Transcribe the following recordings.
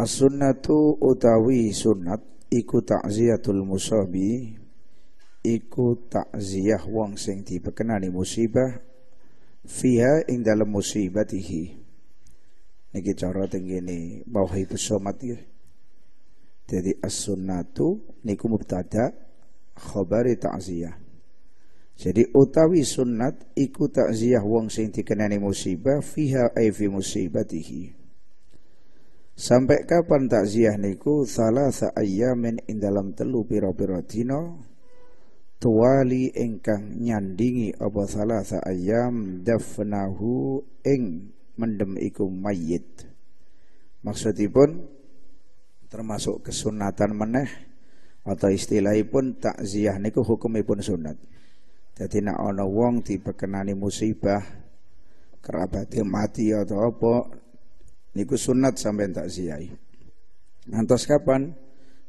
As-sunnatu utawi sunnat iku takziyatul musabi iku takziyah wong sing dipekenani musibah fiha ing dalam musibatihi niki cara teng bahwa itu somat nggih jadi as-sunnatu niku mubtada khabari ta'ziyah. Jadi utawi sunnat iku ta'ziyah wong sing dikenani musibah fiha ay fi musibatihi. Sampai kapan takziah niku salasa ayyamin ing dalam telu pira-pira dina tuwali engkang nyandingi apa salasa ayam dafnahu ing mendem iku mayit. Maksudipun termasuk kesunatan meneh atau istilahipun takziah niku hukumipun sunat. Jadi nak ono wong dipekenani musibah kerabat yang mati atau apa niku sunat sampai tak ziyah. Ngantos kapan?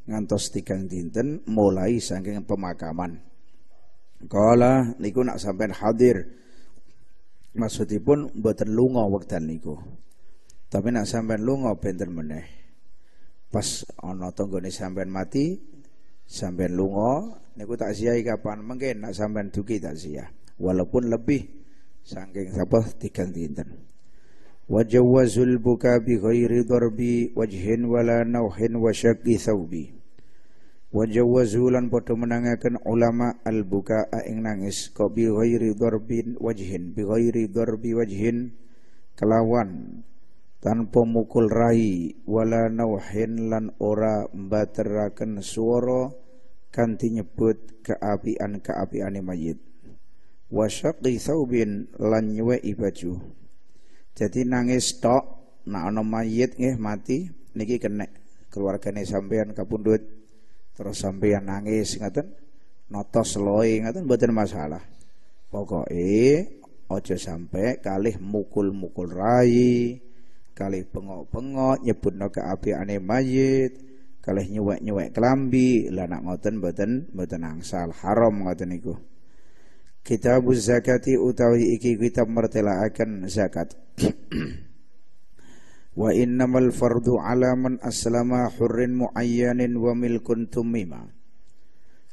Ngantos tiga dinten mulai saking pemakaman. Kala niku nak sampai hadir maksudipun mboten lunga wektan niku. Tapi nak sampai lunga benten meneh pas ana tanggane sampean mati sampean lunga niku takziah kapan mungkin nak sampean duki takziah walaupun lebih saking sapa tigang dinten wa buka bi ghairi darbi wajhin wala nauhin wa syaqi thawbi wajah wazulan padha menangaken ulama al buka ing nangis ka bi ghairi darbin wajhin bi ghairi darbi wajhin kelawan tanpa mukul rai wala nauhin lan ora mbateraken swara kanti nyebut keapian keapian mayit wa syaqqi saubin lan nyuweki baju jadi nangis tok nak ana mayit nggih mati niki kena keluargane sampean kapundhut terus sampean nangis ngaten notos loe ngaten mboten masalah pokoke aja sampai kalih mukul-mukul rai kali pengok-pengok nyebut api aneh majid, kalih nyuwek-nyuwek kelambi lah nak ngoten beten, beten angsal haram ngoten niku Kitabuz zakati utawi iki kitab akan zakat Wa innamal fardu ala man aslama hurrin muayyanin wa milkun tumima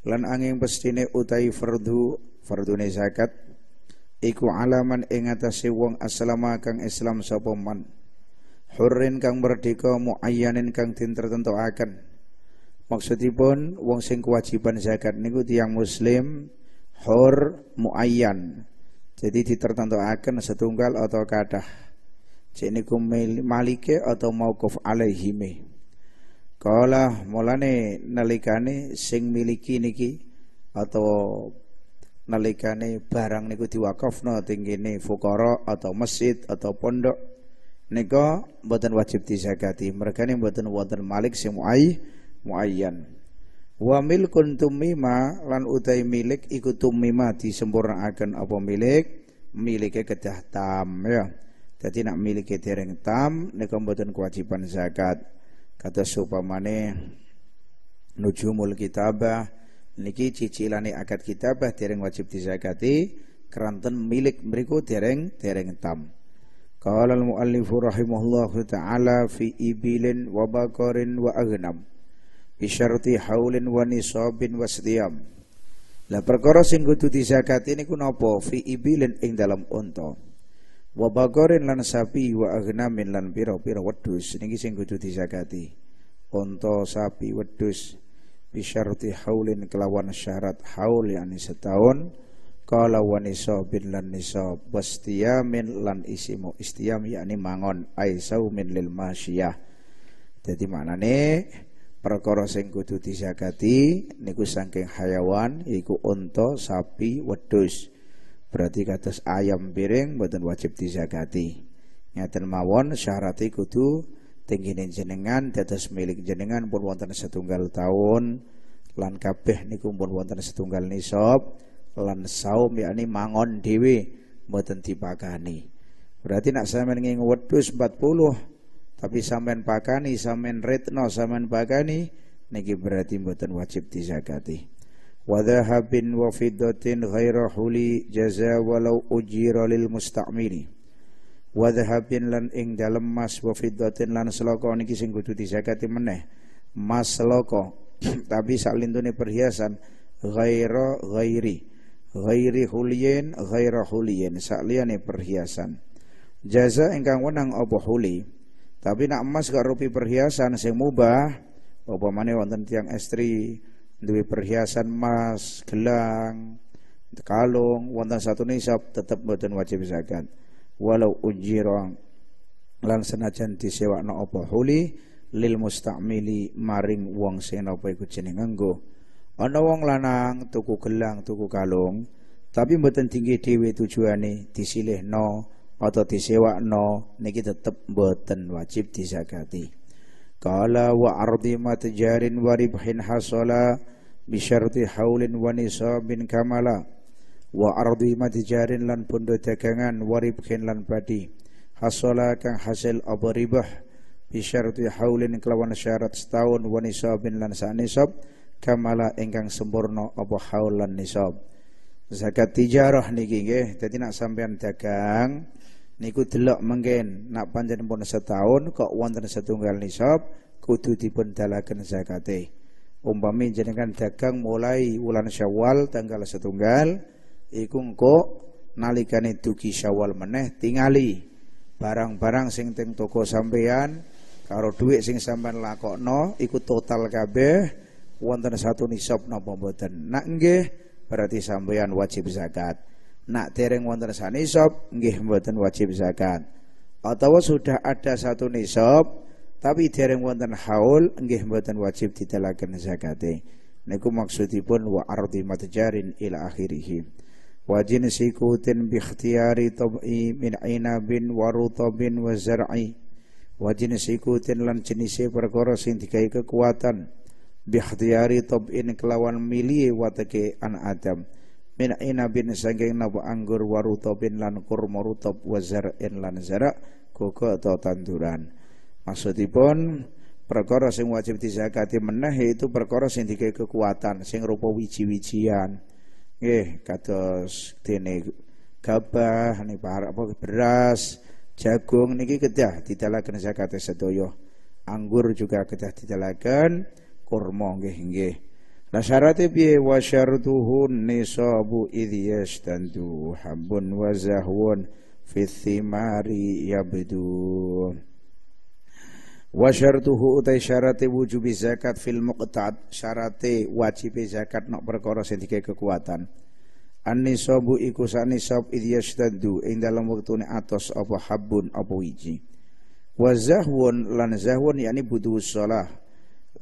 Lan angin pestine utai fardu fardu ne zakat iku alaman ing wong aslama kang Islam sapa hurrin kang merdeka muayyanin kang den tertentuaken maksudipun wong sing kewajiban zakat niku tiang muslim hur muayyan jadi ditertentuaken setunggal atau kadah cek niku malike atau mauquf alaihime kala mulane nalikane sing miliki niki atau nalikane barang niku diwakafno tinggine fukara atau masjid atau pondok Nego buatan wajib dizakati ini buatan wajib malik si mu'ay muayyan wa milkun tumima lan utai milik ikut tumima akan apa milik Miliknya kedah tam ya jadi nak miliknya dereng tam Nego buatan kewajiban zakat kata supamane nujumul kitabah niki cicilan akad kitabah tereng wajib dizakati keranten milik mereka tereng dereng tam Qala al-muallifu rahimahullahu ta'ala fi ibilin wa bakarin wa aghnam Bisyarti haulin wa nisabin Lah perkara sing kudu zakat ini napa fi ibilin ing dalam unta wa bakarin lan sapi wa aghnamin lan pira-pira wedhus niki sing kudu zakati unta sapi wedhus bisyarti haulin kelawan syarat haul yakni setahun Kala wa nisabin lan nisab Wastiyamin lan isimu Istiyam yakni mangon Aisaumin lil masyiyah Jadi mana perkara sing kudu disakati niku saking hayawan yaiku unta, sapi, wedus. Berarti kados ayam piring badan wajib disakati. Ngeten mawon syarate kudu tinggine jenengan dados milik jenengan pun wonten setunggal taun lan kabeh niku pun wonten setunggal nisab lan saum yakni mangon dhewe mboten dipakani. Berarti nak sampean nging wedhus 40 tapi sampean pakani, sampean retno, sampean pakani niki berarti mboten wajib dizakati. Wa dhahabin wa fiddatin ghaira huli jaza walau ujira lil musta'mili. Wa dhahabin lan ing dalem mas wa fiddatin lan seloko niki sing kudu dizakati meneh. Mas seloko tapi sak perhiasan ghaira ghairi ghairi hulien ghaira hulien sakliyane perhiasan jaza ingkang wenang apa huli tapi nak emas gak rupi perhiasan sing mubah upamane wonten tiang estri duwe perhiasan emas gelang kalung wonten satu nisab tetep mboten wajib zakat walau ujirong lan senajan disewakno apa huli lil mustamili maring wong sing apa iku jeneng nganggo Ana wong lanang tuku gelang, tuku kalung, tapi mboten tinggi dhewe tujuane disilihno atau disewakno niki tetep mboten wajib disakati. Kala wa ardi matjarin wa ribhin hasala bi syarti haulin wa nisabin kamala wa ardi matjarin lan pondo dagangan wa ribhin lan padi hasala kang hasil apa ribah bi syarti haulin kelawan syarat setahun wa nisabin lan sanisab. nisab kamala engkang sempurna apa haulan nisab zakat tijarah niki nggih dadi nak sampean dagang niku delok mungkin nak panjenengan setahun kok wonten setunggal nisab kudu dipun dalaken zakate umpami jenengan dagang mulai wulan syawal tanggal setunggal iku kok nalikane dugi syawal meneh tingali barang-barang sing teng toko sampean karo duit sing sampean lakokno iku total kabeh wonten satu nisab napa mboten nak nggih berarti sampeyan wajib zakat nak dereng wonten sak nisab nggih mboten wajib zakat atau sudah ada satu nisab tapi dereng wonten haul nggih mboten wajib ditelaken zakate niku maksudipun wa ardi matjarin ila akhirih wa jinsi kutin bi ikhtiyari tab'i min inabin wa rutabin wa zar'i wa jinsi kutin lan jenise perkara sing digawe kekuatan bihtiyari ini kelawan milie wateke an Adam min inabin sangking nabu anggur waru warutabin lan kurma top wazar in lan zara' koko atau tanduran maksudipun perkara sing wajib dizakati menahi itu perkara sing dikai kekuatan sing rupa wiji-wijian eh kados dene gabah para apa beras jagung niki kedah kena zakat sedoyo anggur juga kedah didalaken kurma nggih nggih. Lah syaraté piye wa syartuhun nisabu idhiyas tentu habun wa zahwun fi thimari yabdu Wa syartuhu utai syarate wujubi zakat fil muqtad syarate wajib zakat nok perkara sing kekuatan. An-nisabu iku sanisab idh ing dalam wektune atos apa habun apa wiji. Wa zahwun lan zahwun yakni butuh sholat.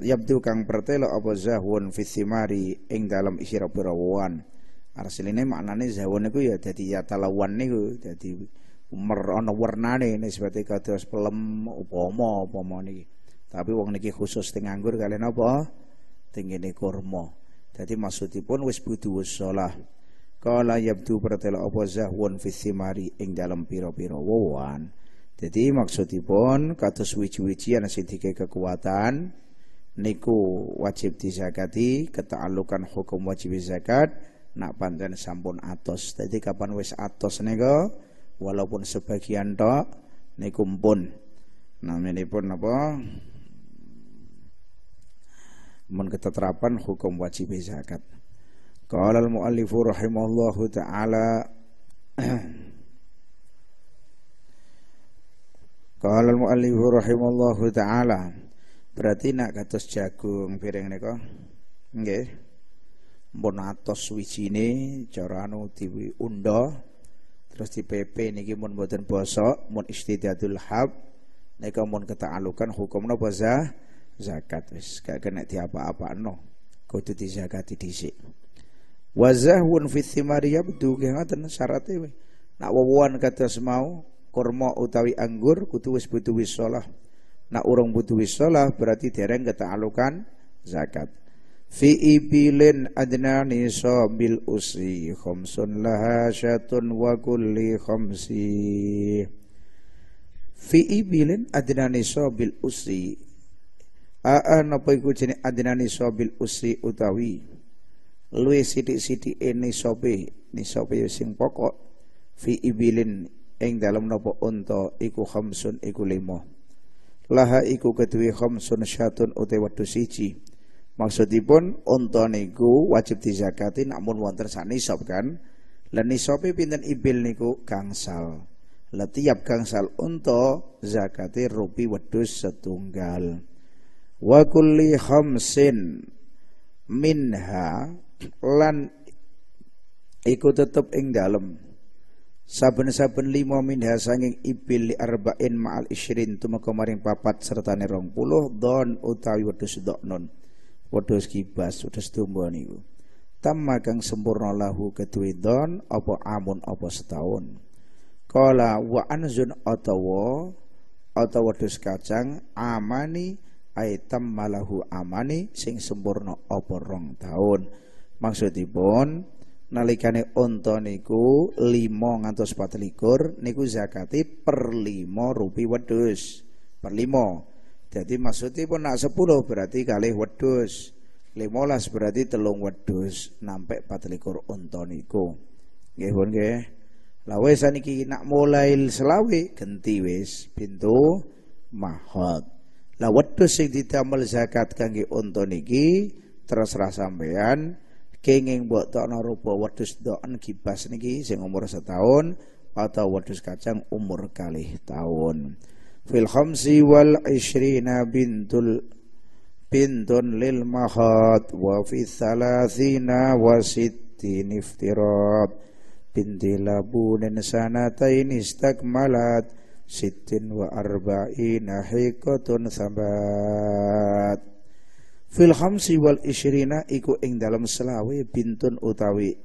yabdu kang pertelo apa zahwun fithimari ing dalam isyirah berawan arsil ini maknanya zahwun itu ya jadi ya talawan itu jadi merona warna nih ini seperti kados pelem upama-upama nih tapi wong niki khusus teng anggur kalian apa teng ini kurma jadi maksudipun wis budu sholah kala yabdu pertelo apa zahwun fithimari ing dalam piro piro wawan jadi maksudipun kados wici-wician sedikit kekuatan niku wajib dizakati ketaalukan hukum wajib zakat nak panten sampun atos jadi kapan wis atos niku walaupun sebagian tok niku pun pun apa mun keterapan hukum wajib zakat qala al muallifu rahimallahu taala qala al muallifu rahimallahu taala Berarti nak kados jagung piring niko, nggih. Mpun atos wijine cara anu diunda terus di PP niki mun boten bosok, mun istidadul hab niko mun ketaalukan hukum napa za zakat wis gak kena diapa-apakno. Kudu dizakati dhisik. Wa zahwun fi thimari yabdu nggih ngoten syaraté. Nak wewuan kados mau kurma utawi anggur kudu wis butuh wis salah Nak urung butuh sholat berarti dereng ketaalukan zakat. Fi ibilin adnani sobil usi khomsun laha syatun wa kulli khomsi. Fi ibilin adnani sobil usi. Aa napa iku jeneng adnani sobil usi utawi luwih sithik ini nisabe nisobe sing pokok fi ibilin ing dalem napa unta iku khamsun iku lima laha iku kedue khamsun syatun utai wedhus siji maksudipun unta niku wajib dizakati namun wonten sak nisab kan lan nisabe pinten ibil niku gangsal letiap tiap gangsal unta zakati rupi wedhus setunggal wa kulli khamsin minha lan iku tetep ing dalem saben-saben lima minha sanging ibil li arba'in ma'al isyrin tumeka maring papat serta nerong puluh don utawi wedhus doknon wedhus kibas wedhus tumbuh niku tamma kang sempurna lahu kedue don apa amun apa setahun kala wa anzun atawa otowo wedhus kacang amani aitam malahu amani sing sempurna apa rong tahun maksudipun nalikane onto niku limo ngantos patlikur niku zakati per limo rupi wedus per limo jadi maksudnya pun nak sepuluh berarti kali wedus limolas berarti telung wedus nampek patlikur onto niku gih pun gih lawesan niki nak mulai selawi genti wis pintu mahot lah wedus yang ditambal zakat kangi onto niki terserah sampean kenging mbok tokno rupa wedhus doken gibas niki sing umur setahun atau wedhus kacang umur kalih tahun fil khamsi wal ishrina bintul bintun lil mahat wa fi thalathina wa sittin iftirat binti labunin sanatain istakmalat sittin wa arba'ina hikotun sabat fil khamsi wal ishrina iku ing dalam selawe bintun utawi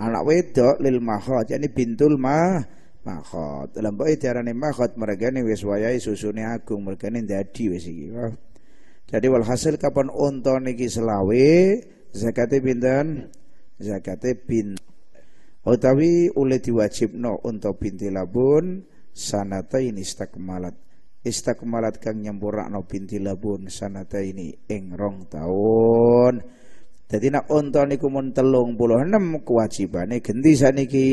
anak wedok lil mahot yakni bintul mah mahot dalam bae diarani mahot mereka ini wiswayai susunya agung mergane dadi wis iki jadi walhasil kapan unta niki selawe zakate bintan zakate bin utawi oleh diwajibno unta binti labun sanata ini stakmalat istakmalat kang no binti labun sanata ini ing rong taun jadi nak onto niku mun telung puluh enam kewajibane ganti saniki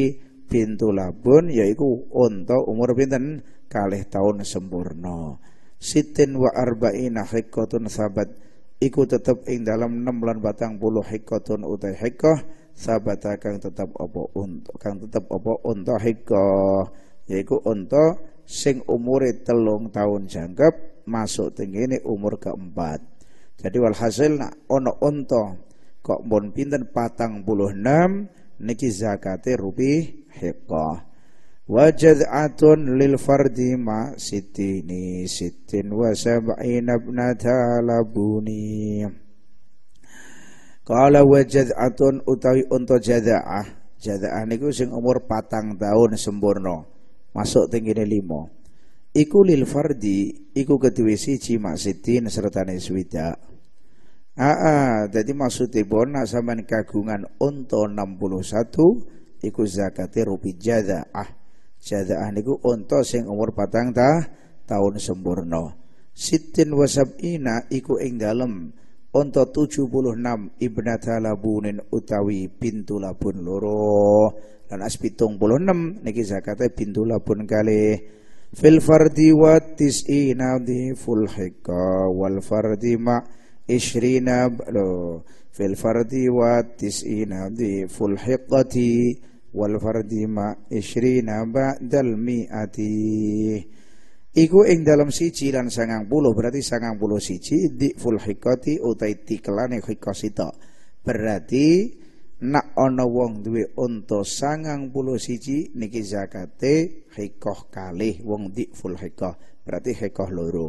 pintu labun yaiku onto umur pinten kalih tahun sempurna sitin wa arba'ina hikotun sabat iku tetep ing dalam enam lan batang puluh hikotun utai hikoh sabata kang tetap opo untuk kang tetap opo untuk hikoh yaiku untuk sing umure telung tahun jangkep masuk tinggi ini umur keempat jadi walhasil nak ono onto kok bon pinten patang puluh enam niki zakate rupi wajad atun lil fardi ma sitini sitin wa sab'ina ibnata labuni Kala atun utawi onto jada'ah Jada'ah niku sing umur patang tahun sempurna masuk tinggine limo iku lil fardi iku kedua siji maksitin serta niswida Aa, jadi maksudnya bona saman kagungan unta 61 iku zakate rupi jadaah. Jadaah niku unta sing umur patang tah tahun sempurna. Sitin ina iku ing dalem untuk 76 ibnata labunin utawi pintu labun loro lan as 76 niki Zakatnya pintu labun kali fil fardi wa tis'ina dhiful hiqa wal fardi ma ishrina lo fil fardi wa tis'ina dhiful hiqati wal fardi ma ishrina ba'dal mi'ati iku ing dalam siji lan sangang puluh berarti sangang puluh siji full hikoti utai tikelane hikosito berarti nak ono wong duwe unta sangang puluh siji niki zakate hikoh kalih wong full hikoh berarti hikoh loro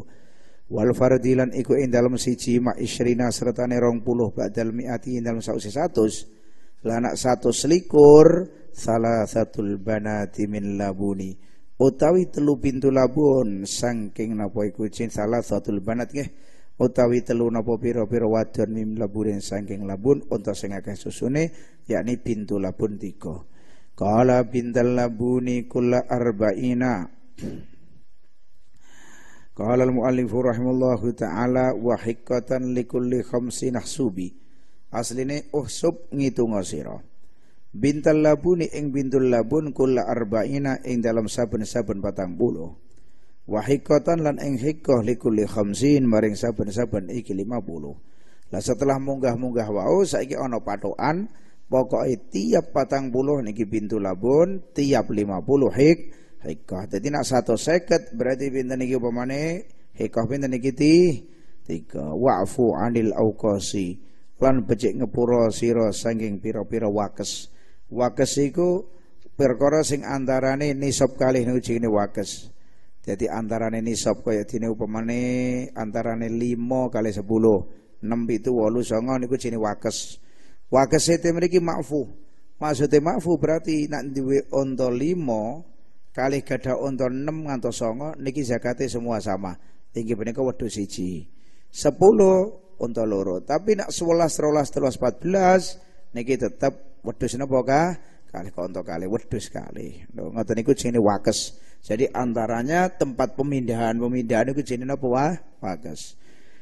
wal fardilan iku ing dalam siji mak isrina serta rong puluh badal miati ing dalam sausi satus lanak satu selikur salah satu banati min labuni utawi telu pintu labun saking napa iku jin salah satu banat nggih utawi telu napa pira-pira wadon mim laburin saking labun unta sing akeh susune yakni pintu labun tiga kala pintal labuni kula arba'ina Qala al-muallifu rahimallahu ta'ala wa hikatan likulli khamsi nahsubi Asline uhsub ngitunga sira bintal labuni ing bintul labun kula arba'ina ing dalam saben-saben patang puluh Wahikotan lan ing hikoh likulli khamsin maring saben-saben iki lima puluh lah setelah munggah-munggah wau saiki ono patokan pokoknya tiap patang puluh niki bintu labun tiap lima puluh hik hikoh jadi nak satu seket berarti bintu niki upamane hikoh bintu niki ti tiga wa'fu anil kosi lan becik ngepuro siro sanging piro-piro wakes Wakes iku perkara sing antarane nisab kalih niku ini wakes. Jadi antarane nisab kaya dene upamane antarane 5 kali 10, 6 itu 8 songo niku jenenge wakes. Wakes itu mriki maafu Maksudnya maafu berarti nak duwe onto 5 kali gada onto 6 ngantos songo niki zakate semua sama. Tinggi menika wedhus siji. 10 onto loro. Tapi nak 11, 12, 13, 14 niki tetap wedhus napa ka? Kalih kali kalih wedhus kalih. Lho ngoten niku jenenge wakes. Jadi antaranya tempat pemindahan-pemindahan itu jenenge napa wa? wakas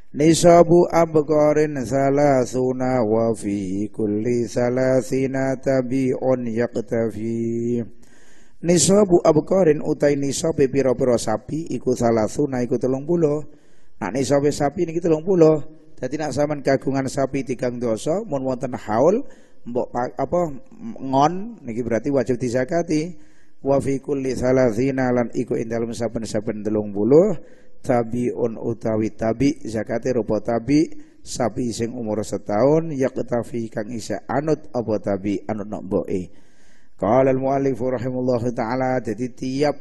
Nisabu abqarin salasuna wa fi kulli salasina tabi'un yaktafi. Nisabu abqarin utai nisabe pira-pira sapi iku salasuna iku 30. Nak nisabe sapi niki 30. Dadi nak saman kagungan sapi tigang dosa mun wonten haul mbok apa ngon niki berarti wajib dizakati wa fi kulli salatina lan iku ing dalem saben-saben 30 tabiun utawi tabi zakate rupa tabi sapi sing umur setahun yaqtafi kang isa anut apa tabi anut nok mboke qala al muallif rahimahullahu taala dadi tiap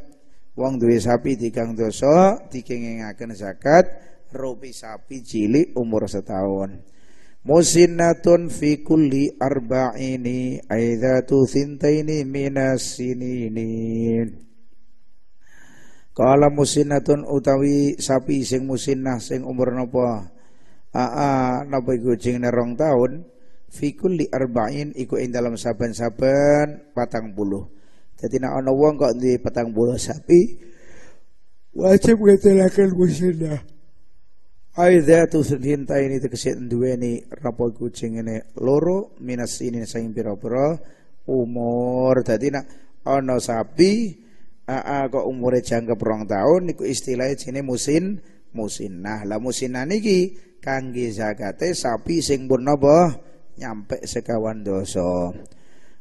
wong duwe sapi dikang dosa dikengengaken zakat rupi sapi cilik umur setahun arba fi kulli arba'ini aidatu thintaini minas sininin Kala musinnatun utawi sapi sing musinnah sing umur napa aa napa iku nerong rong taun fi kulli arba'in iku ing dalam saben-saben patang puluh jadi nak ana wong kok di patang puluh sapi wajib ngetelaken musinnah Aida dhatu linta ini tegesi duweni rapo kucing ini loro minus ini saing pira umur tadi nak ono sapi aa kok umure jangkep rong tahun niku istilahnya sini musin musin. Nah, lah nani ki kanggi zakate sapi sing pun nyampe sekawan doso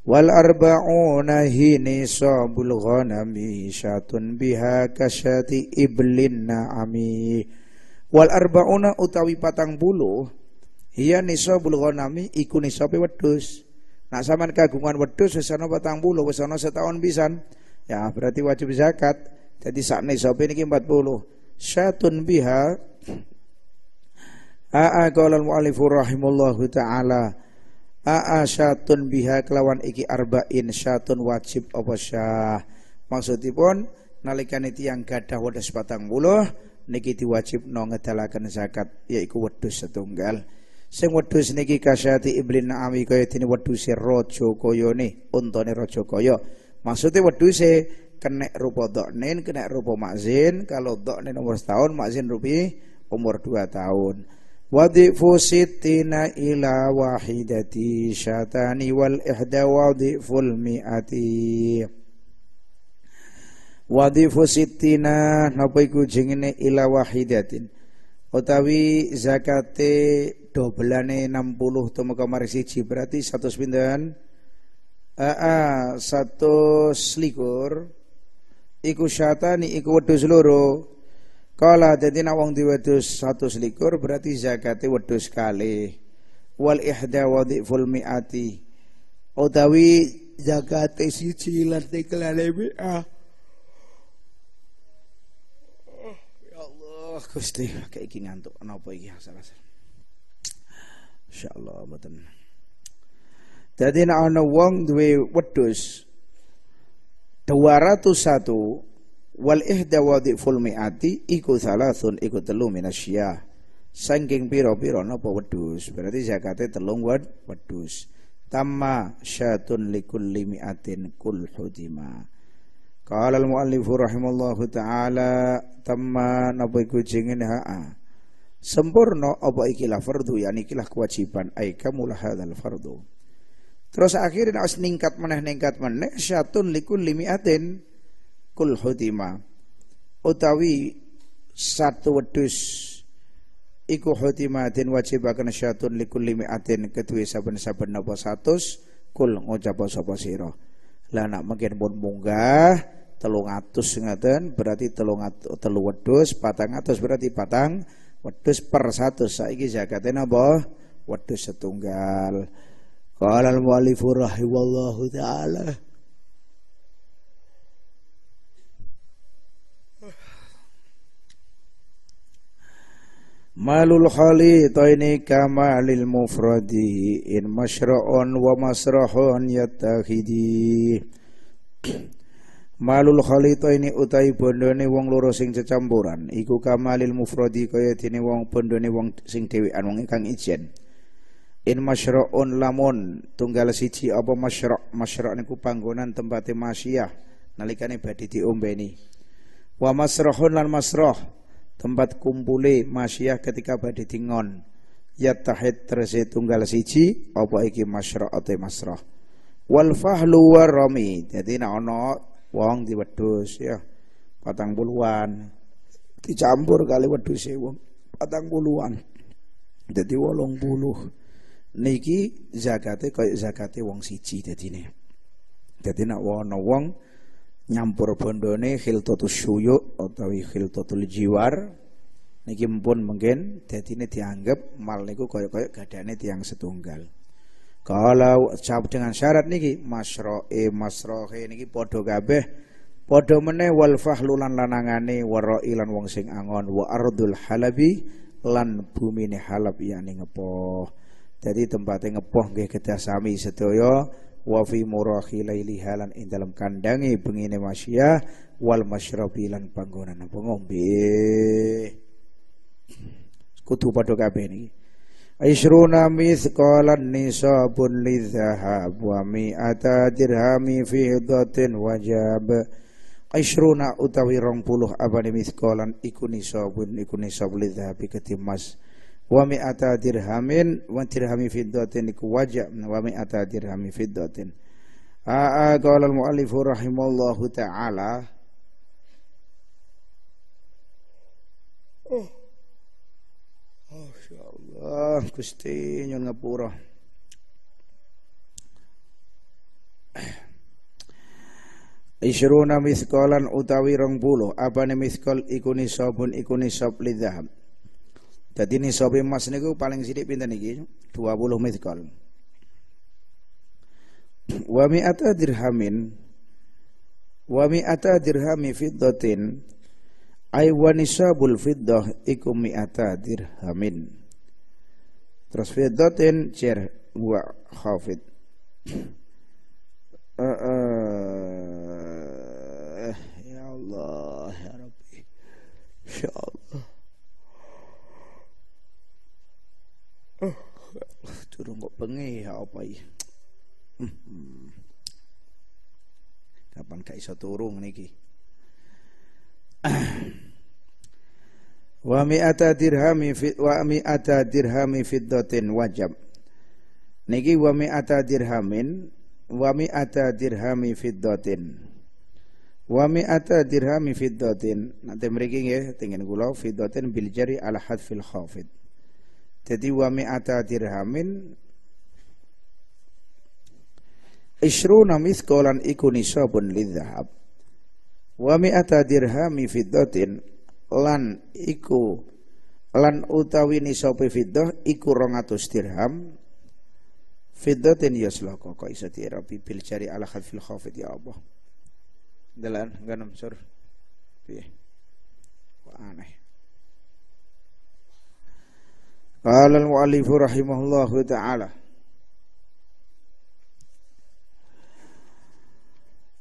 wal arba'una hini sabul ghanami syatun biha kasyati iblin na'ami wal arbauna utawi patang bulu iya niso bulgonami iku nisabe wedus nah saman kagungan wedus wesono patang bulu wesono setahun pisan ya berarti wajib zakat jadi sak pe niki 40 syatun biha A'a qala mu'alifu rahimullahu ta'ala A'a syatun biha kelawan iki arba'in syatun wajib apa syah Maksudipun itu yang gadah wadah sepatang buluh niki diwajibno ngedalaken zakat yaiku wedus setunggal sing wedus niki kasyati iblin ami kaya dene rojo raja kayane untane raja kaya Maksudnya wedhuse kena rupa dhoknen kena rupa makzin kalau dhoknen umur setahun makzin rupi umur dua tahun Wadifu sittina ila wahidati syatani wal ihda wadiful mi'ati Wadifu sitina napa iku jengene ila wahidatin utawi zakate dobelane 60 temu kamar siji berarti satu pinten aa ah, ah, satu selikur iku syatani iku wedhus loro kala dadi nek wong diwedhus satu selikur berarti zakate wedhus kali wal ihda wadiful miati utawi zakate siji lan tekelane mi'ah Allah oh, Gusti, kayak iki ngantuk napa iki asal-asal. Insyaallah mboten. Dadi nek ana wong duwe wedhus 201 wal ihda wadhiful mi'ati iku salasun iku telu minasyah. Sangking piro-piro napa wedhus, berarti zakate telung wedhus. Tamma syatun likulli mi'atin kul hudima Qala al-muallifu rahimallahu taala tamma napa iku jengin ha'a. Ah. Sempurna apa ikilah fardu Yang ikilah kewajiban Aika mulah hadzal fardu. Terus akhirnya harus ningkat meneh ningkat meneh syatun likul limiatin kul hutima. Utawi satu wedus iku wajib akan syatun likul limiatin kedua saben-saben napa satus kul ngucap sopa siroh Lah nak mungkin pun munggah telung atus ngaten berarti telung atus telu wedus patang atus berarti patang wedus per satu saiki zakatnya napa wedus setunggal qala al muallifu rahimallahu taala Malul khali taini kamalil mufradi in masyra'un wa masyra'un yattahidi Malul khalita ini utai bondone wong loro sing cecampuran iku kamalil mufradi kaya dene wong bondone wong sing an wong ikan ijen. In masyraun lamun tunggal siji apa masyra' masyra' niku panggonan tempate masyiah nalikane badhe diombeni. Wa masrahun lan masrah tempat kumpule masyiah ketika badhe dingon. Yatahid terse tunggal siji apa iki masyro' atau masrah. Wal fahlu rami Jadi nak wong di wedus ya patang puluhan dicampur kali ya wong patang puluhan jadi wolong puluh niki zakate kayak zakate wong siji jadi dadi jadi nak wong nyampur bondone khiltatus syuyuk atau khiltatul jiwar niki pun mungkin ini dianggap mal niku kaya-kaya gadane tiang setunggal kalau dengan syarat niki masroe masrohe niki podo kabeh podo meneh wal fahlulan lanangane waro ilan wong sing angon wa ardul halabi lan bumi ne halab yakni ngepoh. Jadi tempatnya ngepoh nggih kita sami sedaya wa fi murahi lailiha lan ing dalam kandange bengine masyah wal masyrabi lan panggonan pengombe. Kudu padha kabeh niki. Ishruna mithqalan nisabun lidhahab wa mi'ata dirhami fihdatin wajab Ishruna utawi rong puluh abani mithqalan iku nisabun iku nisab lidhahabi ketimas wa mi'ata dirhamin wa dirhami fiddatin iku wajab wa mi'ata dirhami fiddatin A'a qala al-muallifu rahimallahu ta'ala Oh Oh, Gusti nyun ngapura. Isruna miskolan utawi rong puluh Apa nih miskol iku ikuni iku nisob lidahab Jadi nisob emas niku paling sidik pinter niki puluh miskol Wa mi'ata dirhamin Wa mi'ata dirhami fiddotin Ay wa nisabul fiddah iku mi'ata dirhamin Terus fiddatin cer huwa khafid. Uh, uh, ya Allah ya Rabbi. Insyaallah. Oh, ah, turun kok pengen ya apa ya? Kapan kayak iso turun niki? wa mi'ata dirhami fit wa mi'ata dirhami fiddatin wajab niki wa mi'ata dirhamin wa mi'ata dirhami fiddatin wa mi'ata dirhami fiddatin nanti mriki nggih tengen kula fiddatin bil jari al hadfil khafid jadi wa mi'ata dirhamin Ishruna miskolan iku nisabun lidhahab Wa mi'ata dirhami fiddatin lan iku lan utawi nisabe fiddah iku 200 dirham fiddatin yaslaka kok iso diirabi bil jari ala khafil khafid ya Allah dalan ganem sur piye kok aneh qala al muallif rahimahullahu taala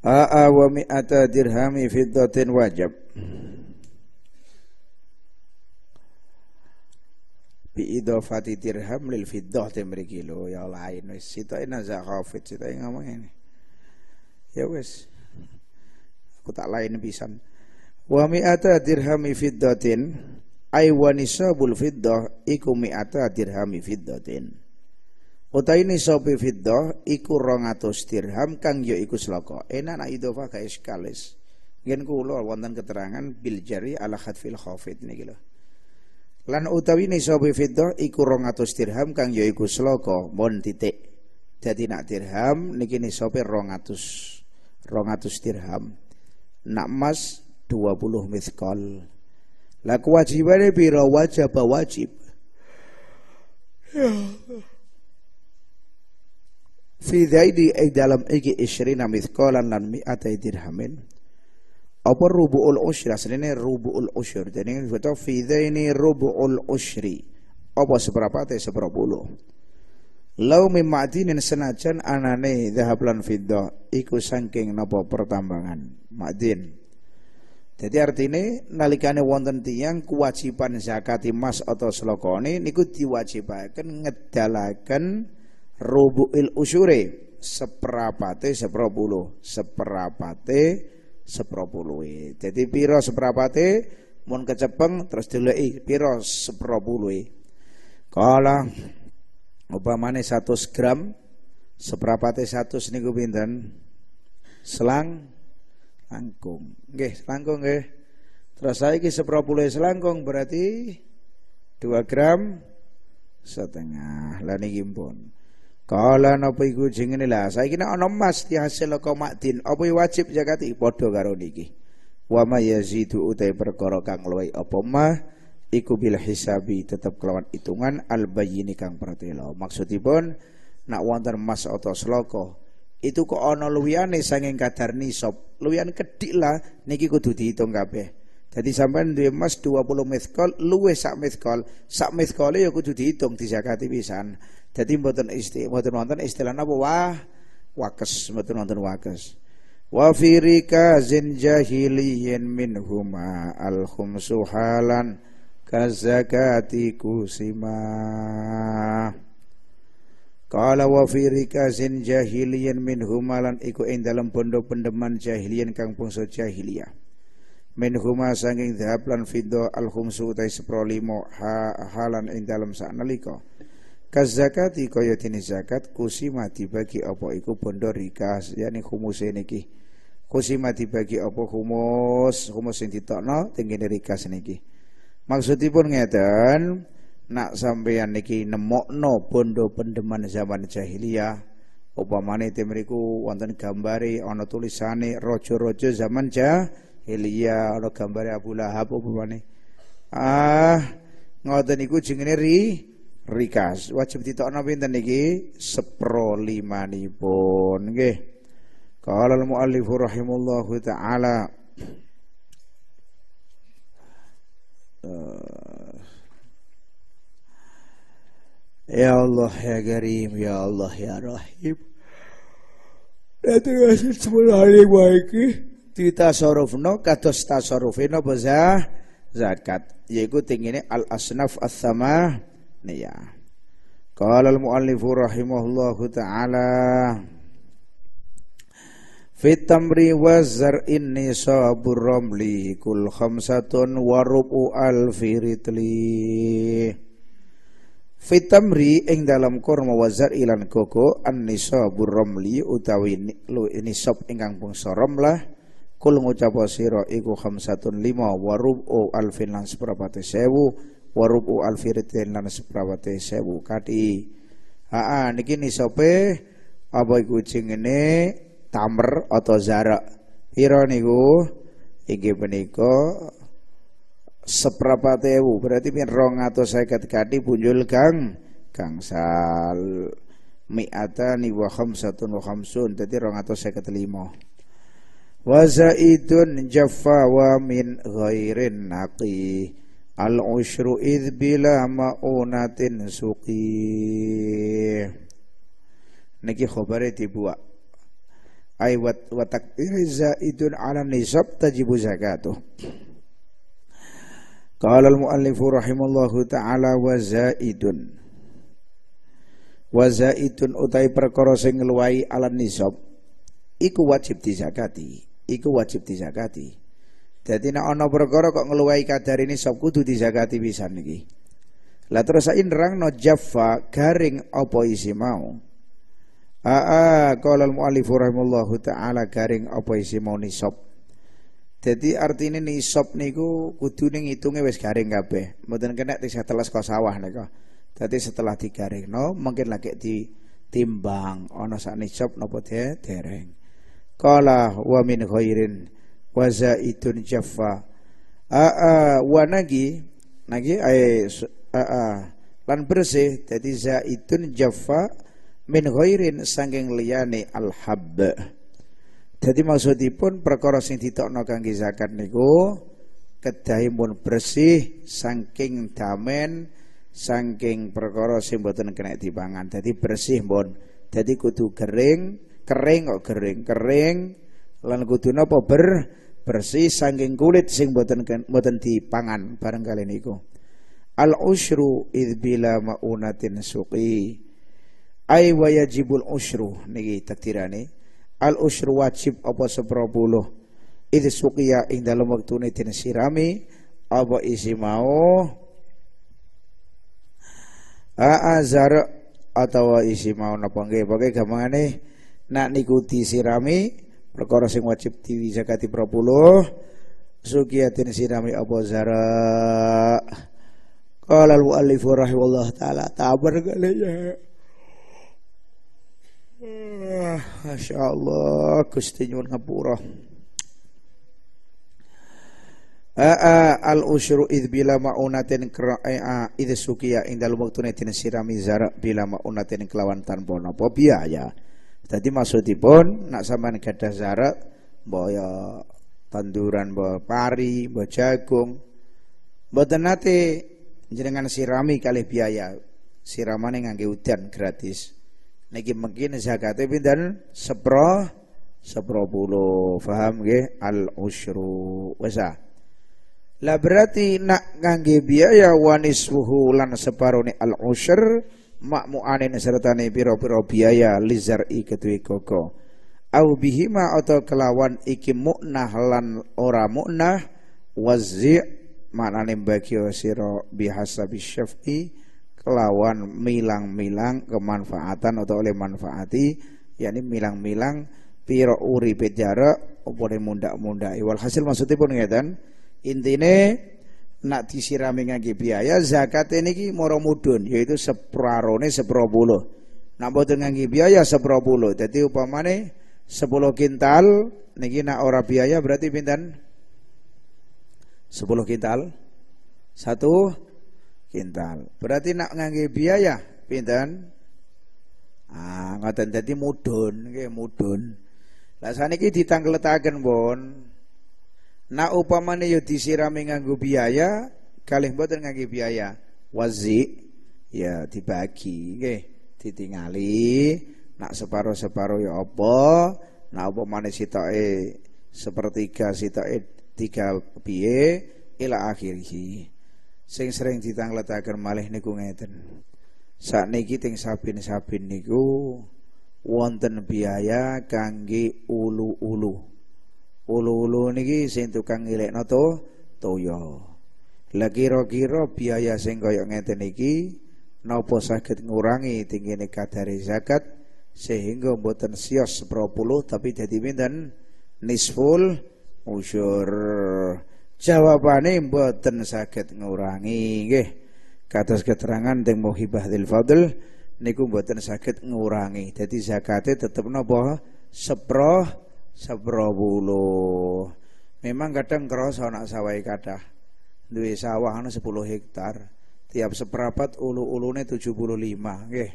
A'a wa mi'ata dirhami fiddatin wajab bi idofati dirham lil fiddah temriki lo ya lain wis za nazak khafid sitoke ngomong ini ya wis aku tak lain pisan wa mi'ata dirhami fiddatin ay wa nisabul fiddah iku mi'ata dirhami fiddatin utai nisabi fiddah iku 200 dirham kang ya iku sloko enak nak idofa ka iskalis ngen kula wonten keterangan bil jari ala khatfil khafit niki lho Lan utawi nisabe fiddah iku 200 dirham kang ya iku sloka mon titik. Jadi nak dirham niki nisabe rongatus 200 dirham. Nak emas puluh mithqal. Lah kewajibane pira wajib wajib. Fidai dhaidi ay eh, dalam iki 20 mithqalan lan mi'atai dirhamin apa rubu'ul usyri aslinya rubu'ul usyri jadi ini kita fidaini rubu'ul usyri apa seberapa teh sepuluh lau mimmadinin senajan anane dahab lan fidda iku sangking nopo pertambangan madin jadi artinya nalikane wonten tiang kewajiban zakat emas atau selokone niku diwajibaken ngedalaken rubu'il usyuri seperapate seberapa seperapate sepropului. Jadi piro seprapate mun kecepeng terus dileki piro sepropului. Kala upamane satu gram seprapate satu niku pinten? Selang langkung. Oke, langkung oke. Terus saiki sepropului selangkung berarti dua gram setengah. lani gimpun Kala napa iku jenenge lah saiki nek ana emas dihasil komakdin apa wajib zakati padha karo niki. Wa ma yazidu utai perkara kang luwih apa mah iku bil hisabi tetep kelawan hitungan al bayyini kang pratela. Maksudipun nak wonten emas atau seloko itu kok ana nih sanging kadar nisab. Luwiyan kedhik lah niki kudu dihitung kabeh. Jadi sampean duwe emas 20 mithqal luwe sak mithqal, sak mithqale ya kudu dihitung disakati pisan. Jadi mboten isti mboten wonten istilah napa wah wakas mboten wonten wakas wafirika fi rikazin jahiliyin minhuma al khumsu halan kazakati kusima. Kala wafirika fi rikazin minhuma lan iku ing dalam bondo pendeman jahiliyin kang bangsa jahiliyah. Minhuma sanging dhahab lan fido al khumsu utai seprolimo ha halan ing dalam saknalika. Kazakati kaya dene zakat kusima dibagi apa iku bondo rikas yakni humuse niki. Kusima dibagi apa humus, humus sing ditokno tengene rikas niki. Maksudipun ngeten, nak sampeyan niki nemokno bondo pendeman zaman jahiliyah upamane temriku wonten gambari ana tulisane raja-raja zaman jahiliyah ana gambare Abu Lahab upamane. Ah, ngoten iku jenenge ri rikas wajib ditokno pinten niki sepro seprolimanipun nggih mu al muallif rahimullahu ala eh, Ya Allah ya Karim ya Allah ya Rahim Datang ngasih semula ini baiki Tita sorufno kados tasarufino bezah zakat Yaitu ini al asnaf as niyah. Qala al-muallifu rahimahullahu ta'ala Fit tamri wa zar'in nisabur ramli kul khamsatun wa rubu alfi ritli Fit tamri ing dalam kurma wa zar'ilan koko an nisabur ramli utawi nisab ingkang bangsa ramlah kul ngucapa sira iku khamsatun lima wa rubu alfin lan seprapat sewu warubu alfiridin lan seprawate sewu kati aa niki nisope apa iku ini tamer atau jarak pira niku inggih punika seprapat ewu berarti min rong atau seket kati punjul kang kangsal mi'atani wa khamsatun wa khamsun dadi rong atau seket limo wa zaidun jaffa wa min ghairin naki al usyru id bila maunatin suqi niki khobari dibuat ay wat watak iriza idun ala nisab tajibu zakatuh qala al muallifu rahimallahu taala wa zaidun wa zaidun utai perkara sing ala nisab iku wajib dizakati iku wajib dizakati jadi nek ana perkara kok ngeluai kadar ini sop kudu dijagati bisa niki. Lah terus inrang no jaffa garing opo isi mau. Aa kalau al-muallif rahimallahu taala garing opo isi mau nisop. Jadi artinya nisop niku kudu ning hitunge wis garing kabeh. Mboten kena tisah telas kok sawah setelah Dadi setelah no mungkin lagi ditimbang ana sak nopo napa dereng. Qala wa min khairin Waza itun jaffa aa wa nagi nagi ay aa lan bersih jadi zaitun jaffa min khairin sanging liyane al hab jadi maksudipun perkara sing ditokno kangge zakat niku mun bersih saking damen saking perkara sing boten kena dipangan jadi bersih mun jadi kudu kering kering kok kering kering lan kudu napa ber bersih saking kulit sing boten boten dipangan bareng kalian niku al usyru id bila maunatin suqi ay wa yajibul usyru niki takdirane al usyru wajib apa sepropuluh id suqiya ing dalam wektune den sirami apa isi mau aazar atau isi mau napa nggih pokoke gamangane nak niku disirami perkara sing wajib Zakati propuluh sugiyatin sirami apa zara qala al-muallif rahimahullah taala tabar kali ya ah, Masya Allah Gusti nyuwun ngapura Aa al usyru id bila maunatin kra'a id sukiya indal waktu netin sirami zara bila maunatin kelawan tanpa napa biaya Tadi Jadi maksudipun nak sampean gadah zarat mbok ya tanduran boyo pari, boyo jagung. Mboten tenate, jenengan sirami kali biaya. Siramane ngangge udan gratis. Niki mungkin tapi dan Sepro sepro sepropuluh. faham nggih? Al ushru Wesa. Ah. Lah berarti nak ngangge biaya wanis waniswuhu lan ni al ushru makmu anin sertane pira-pira biaya i ketui koko au bihima atau kelawan iki muknah lan ora muknah wazi maknane bagi sira bihasabi syaf'i kelawan milang-milang kemanfaatan atau oleh manfaati yakni milang-milang piro uri jarak apa munda munda iwal hasil pun ngeten intine nak disirami ngangge biaya zakat niki moro mudun yaitu seprarone sepropuluh. Nak mboten ngangge biaya jadi Jadi upamane sepuluh kintal niki nak ora biaya berarti pinten? sepuluh kintal. Satu kintal. Berarti nak ngangge biaya pinten? Ah, ngoten jadi mudun nggih mudun. Lah saniki ditangletaken pun bon. Na upamane yo disirami nganggo biaya, kalih mboten ngangge biaya. Wazi ya dibagi nggih, ditingali. Nak separo-separo ya apa? Nah upamane sitoke sepertiga sitoke tiga piye ila akhirih. Sing sering ditangletaken malih niku ngeten. niki teng saben-saben niku wonten biaya kangge ulu-ulu. Ulu-ulu niki sing tukang nato to toyo Lah ro kira biaya sing kaya ngeten niki napa saged ngurangi nika dari zakat sehingga mboten sios 10 tapi dadi pinten nisful usyur. Jawabane mboten saged ngurangi nggih. Kados keterangan teng Muhibah Dzil Fadl niku mboten saged ngurangi. Dadi zakate tetep napa? Sepro seprawulo. Memang kadang kerasa nak sawai kata Duwe sawah anak sepuluh hektar. Tiap seperapat ulu-ulune 75, nggih.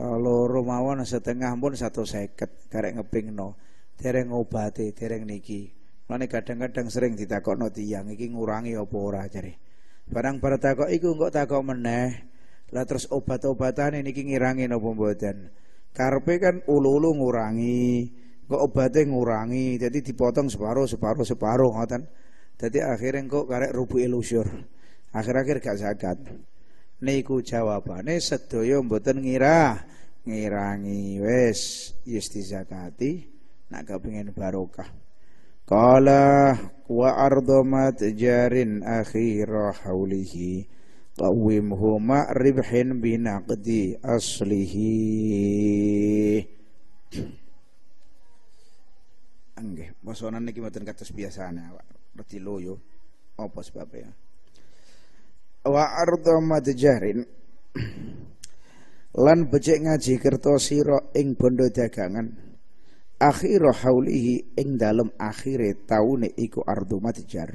kalau mawon setengah pun satu 150 karek ngepingno. tereng obate, tereng niki. mana kadang-kadang sering noti yang iki ngurangi apa ora jare. Barang para takok iku engko takok meneh. Lah terus obat-obatan ini ngirangi napa mboten? Karpe kan ulu-ulu ngurangi, Kok obatnya ngurangi, jadi dipotong separuh, separuh, separuh, ngoten. Jadi akhirnya kok karek rubu ilusur. Akhir-akhir gak zakat. Niku jawabane sedaya mboten ngira ngirangi wes yes zakati. nak pengen barokah. Kala wa ardomat jarin akhira haulihi qawimhu huma ribhin binaqdi aslihi Nggih, bosonan niki mboten kados biasane awak. Reti loyo. Apa sebabnya? Wa ardo madjarin lan becik ngaji kerto sira ing bondo dagangan akhira haulihi ing dalem akhire taune iku ardu madjar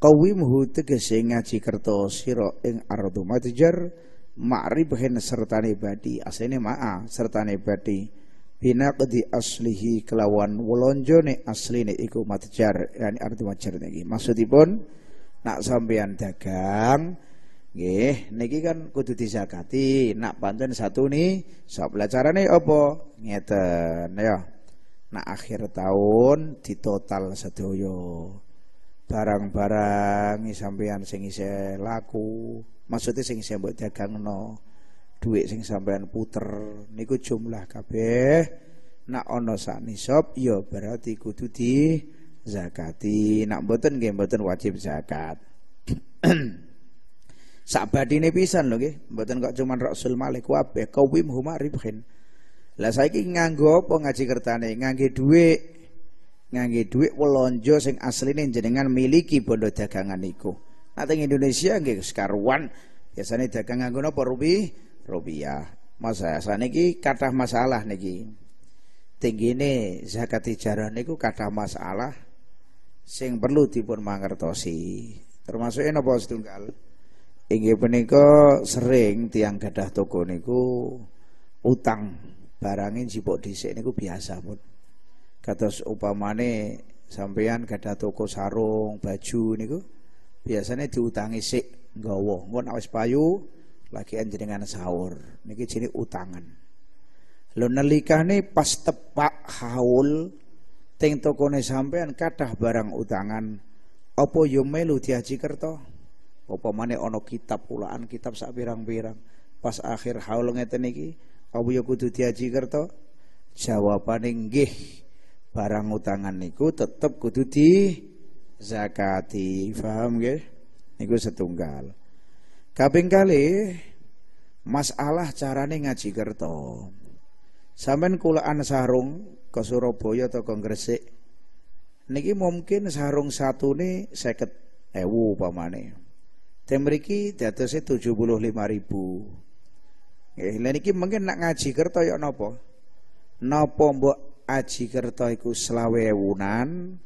qawimhu tegese ngaji kerto sira ing ardu madjar ma'ribhen sertane badi asene ma'a sertane badi binaqdi aslihi kelawan wulonjone asline iku matjar yani arti matjar niki maksudipun nak sampean dagang nggih niki kan kudu disakati nak pancen satu ni sak pelajarane apa ngeten ya nak akhir tahun ditotal sedoyo barang-barang sampean sing isih laku maksudnya sing isih mbok dagang no. duit sing sampeyan puter niku jumlah kabeh nak ana sak ya berarti kudu di zakati nak mboten nggih mboten wajib zakat sak badine pisan lho nggih mboten kok cuman Rasul Malik wabe kawim huma ribhin lah saiki nganggo apa ngaji kertane ngangge dhuwit ngangge dhuwit welonjo sing asline jenengan miliki bondo dagangan niku nah, Indonesia nggih sekaruan biasanya dagang nganggo apa rupi rupiah masa saat niki kata masalah niki tinggi ini zakat tijarah niku kata masalah sing perlu dipun mangertosi termasuk ini apa setunggal inggih punika sering tiang gadah toko niku utang barangin sibuk dhisik niku biasa pun kados upamane sampeyan gadah toko sarung baju niku biasanya diutangi sik nggawa ngon awis payu lagi jenengan sahur niki sini utangan lo nelikah nih pas tepak haul ting tokone sampean kadah barang utangan opo yo melu diaji kerto opo mana ono kitab pulaan kitab sak birang-birang pas akhir haul ngeten niki opo yo kudu diaji kerto jawaban nggih barang utangan niku tetep kudu di zakati faham gak niku setunggal Kaping masalah carane ngaji kerto. Sampeyan kulaan sarung ke Surabaya atau ke Gresik. Niki mungkin sarung satu ini seket ewu pamane. Temeriki datasnya tujuh puluh lima ribu. Eh, niki mungkin nak ngaji kerto ya nopo. Nopo mbok aji kerto iku selawe wunan.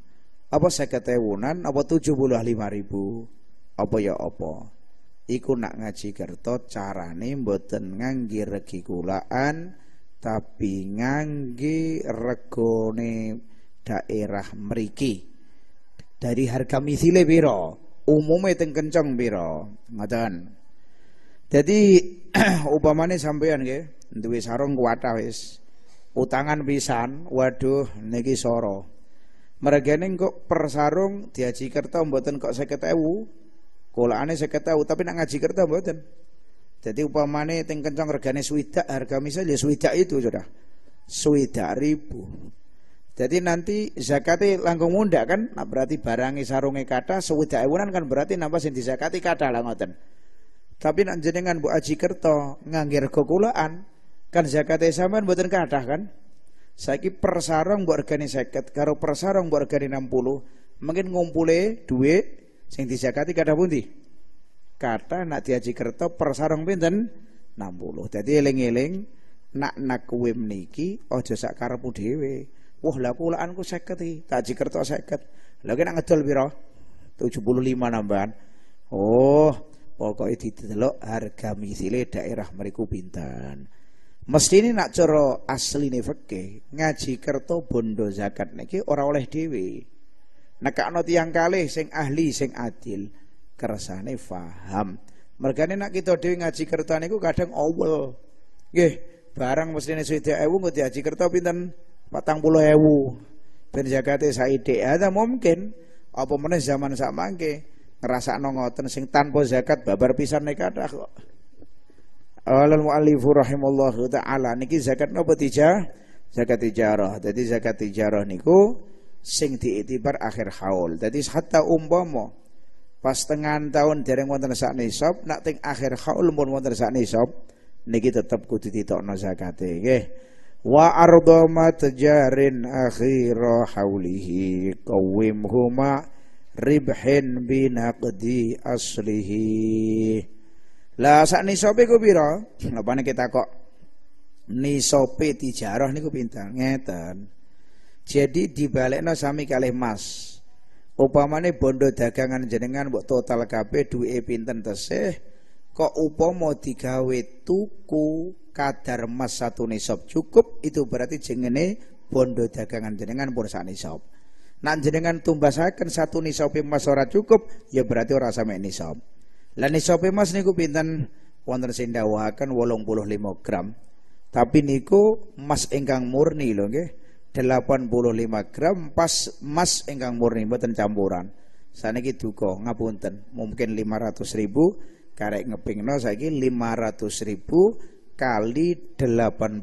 Apa seket ewunan, apa tujuh puluh lima ribu. Apa ya Apa. iku nak ngaji kerto carane mboten ngangge regi kulaan tapi ngangge regone daerah mriki dari harga misile piro umume teng kenceng piro ngoten dadi upamane sampeyan nggih duwe sarung kuwata wis utangan pisan waduh niki soro mergene kok per sarung diaji kerto mboten kok 50000 aneh saya tahu tapi nak ngaji kerta mboten. Jadi upamane teng kencang regane swida harga misalnya swida itu sudah swida ribu. Jadi nanti zakati langkung munda kan, nah berarti barangi sarungi kata swida ewunan kan berarti nambah sing zakati kata lah ngoten. Tapi nak jenengan Bu Aji Kerto nganggir kekulaan kan zakate sampean mboten kathah kan. Saiki persarung persarong mbok regane 50 karo persarung buat mbok regane 60, mungkin ngumpule duit Sing dijakati kada pundi? Kata nak diaji kerto per sarung pinten? 60. Jadi eling-eling nak nakwim niki aja sak karepmu dhewe. Wah, lah kulaanku 50 iki, tak jikerto 50. Lah kena ngedol puluh 75 nambahan. Oh, pokoknya didelok harga misile daerah meriku pinten. Mesti ini nak coro asli nih ngaji kerto bondo zakat niki ora oleh dewi nekakno tiang kalih sing ahli sing adil kersane faham mergane nak kita dhewe ngaji kerta niku kadang awel Gih barang mesti ini ya. ewu nggo diaji puluh ewu ewu. ben jagate ide ada mungkin apa mana zaman sak mangke Ngerasa ngoten sing tanpa zakat babar pisan nek kathah kok Alal mu'alifu rahimallahu ta'ala Niki zakat nopo tijah Zakat tijarah Jadi zakat tijarah niku sing diiktibar akhir haul. Jadi hatta umpama pas tengah tahun dereng wonten sak nisab, nak teng akhir haul pun wonten sak nisab, niki tetep kudu ditokno zakate nggih. Wa ardo matjarin akhira haulihi qawwim huma ribhin binaqdi aslihi. Lah sak nisabe ku pira? Napa kita kok nisope tijarah niku pinter ngeten. Jadi dibalekno sami kalih mas. Upamane bondo dagangan jenengan buat total kabeh E pinten tesih kok upama digawe tuku kadar mas satu nisab cukup itu berarti jengene bondo dagangan jenengan pun sak nisab. Nak jenengan tumbasaken satu nisab mas ora cukup ya berarti ora sama nisab. Lah nisab mas niku pinten? wonten sing dawuhaken 85 gram. Tapi niku emas ingkang murni lho nggih. 85 gram pas emas ingkang murni mboten campuran. Saniki duka ngapunten, mungkin 500 ribu karek ngepingno saiki 500 ribu kali 83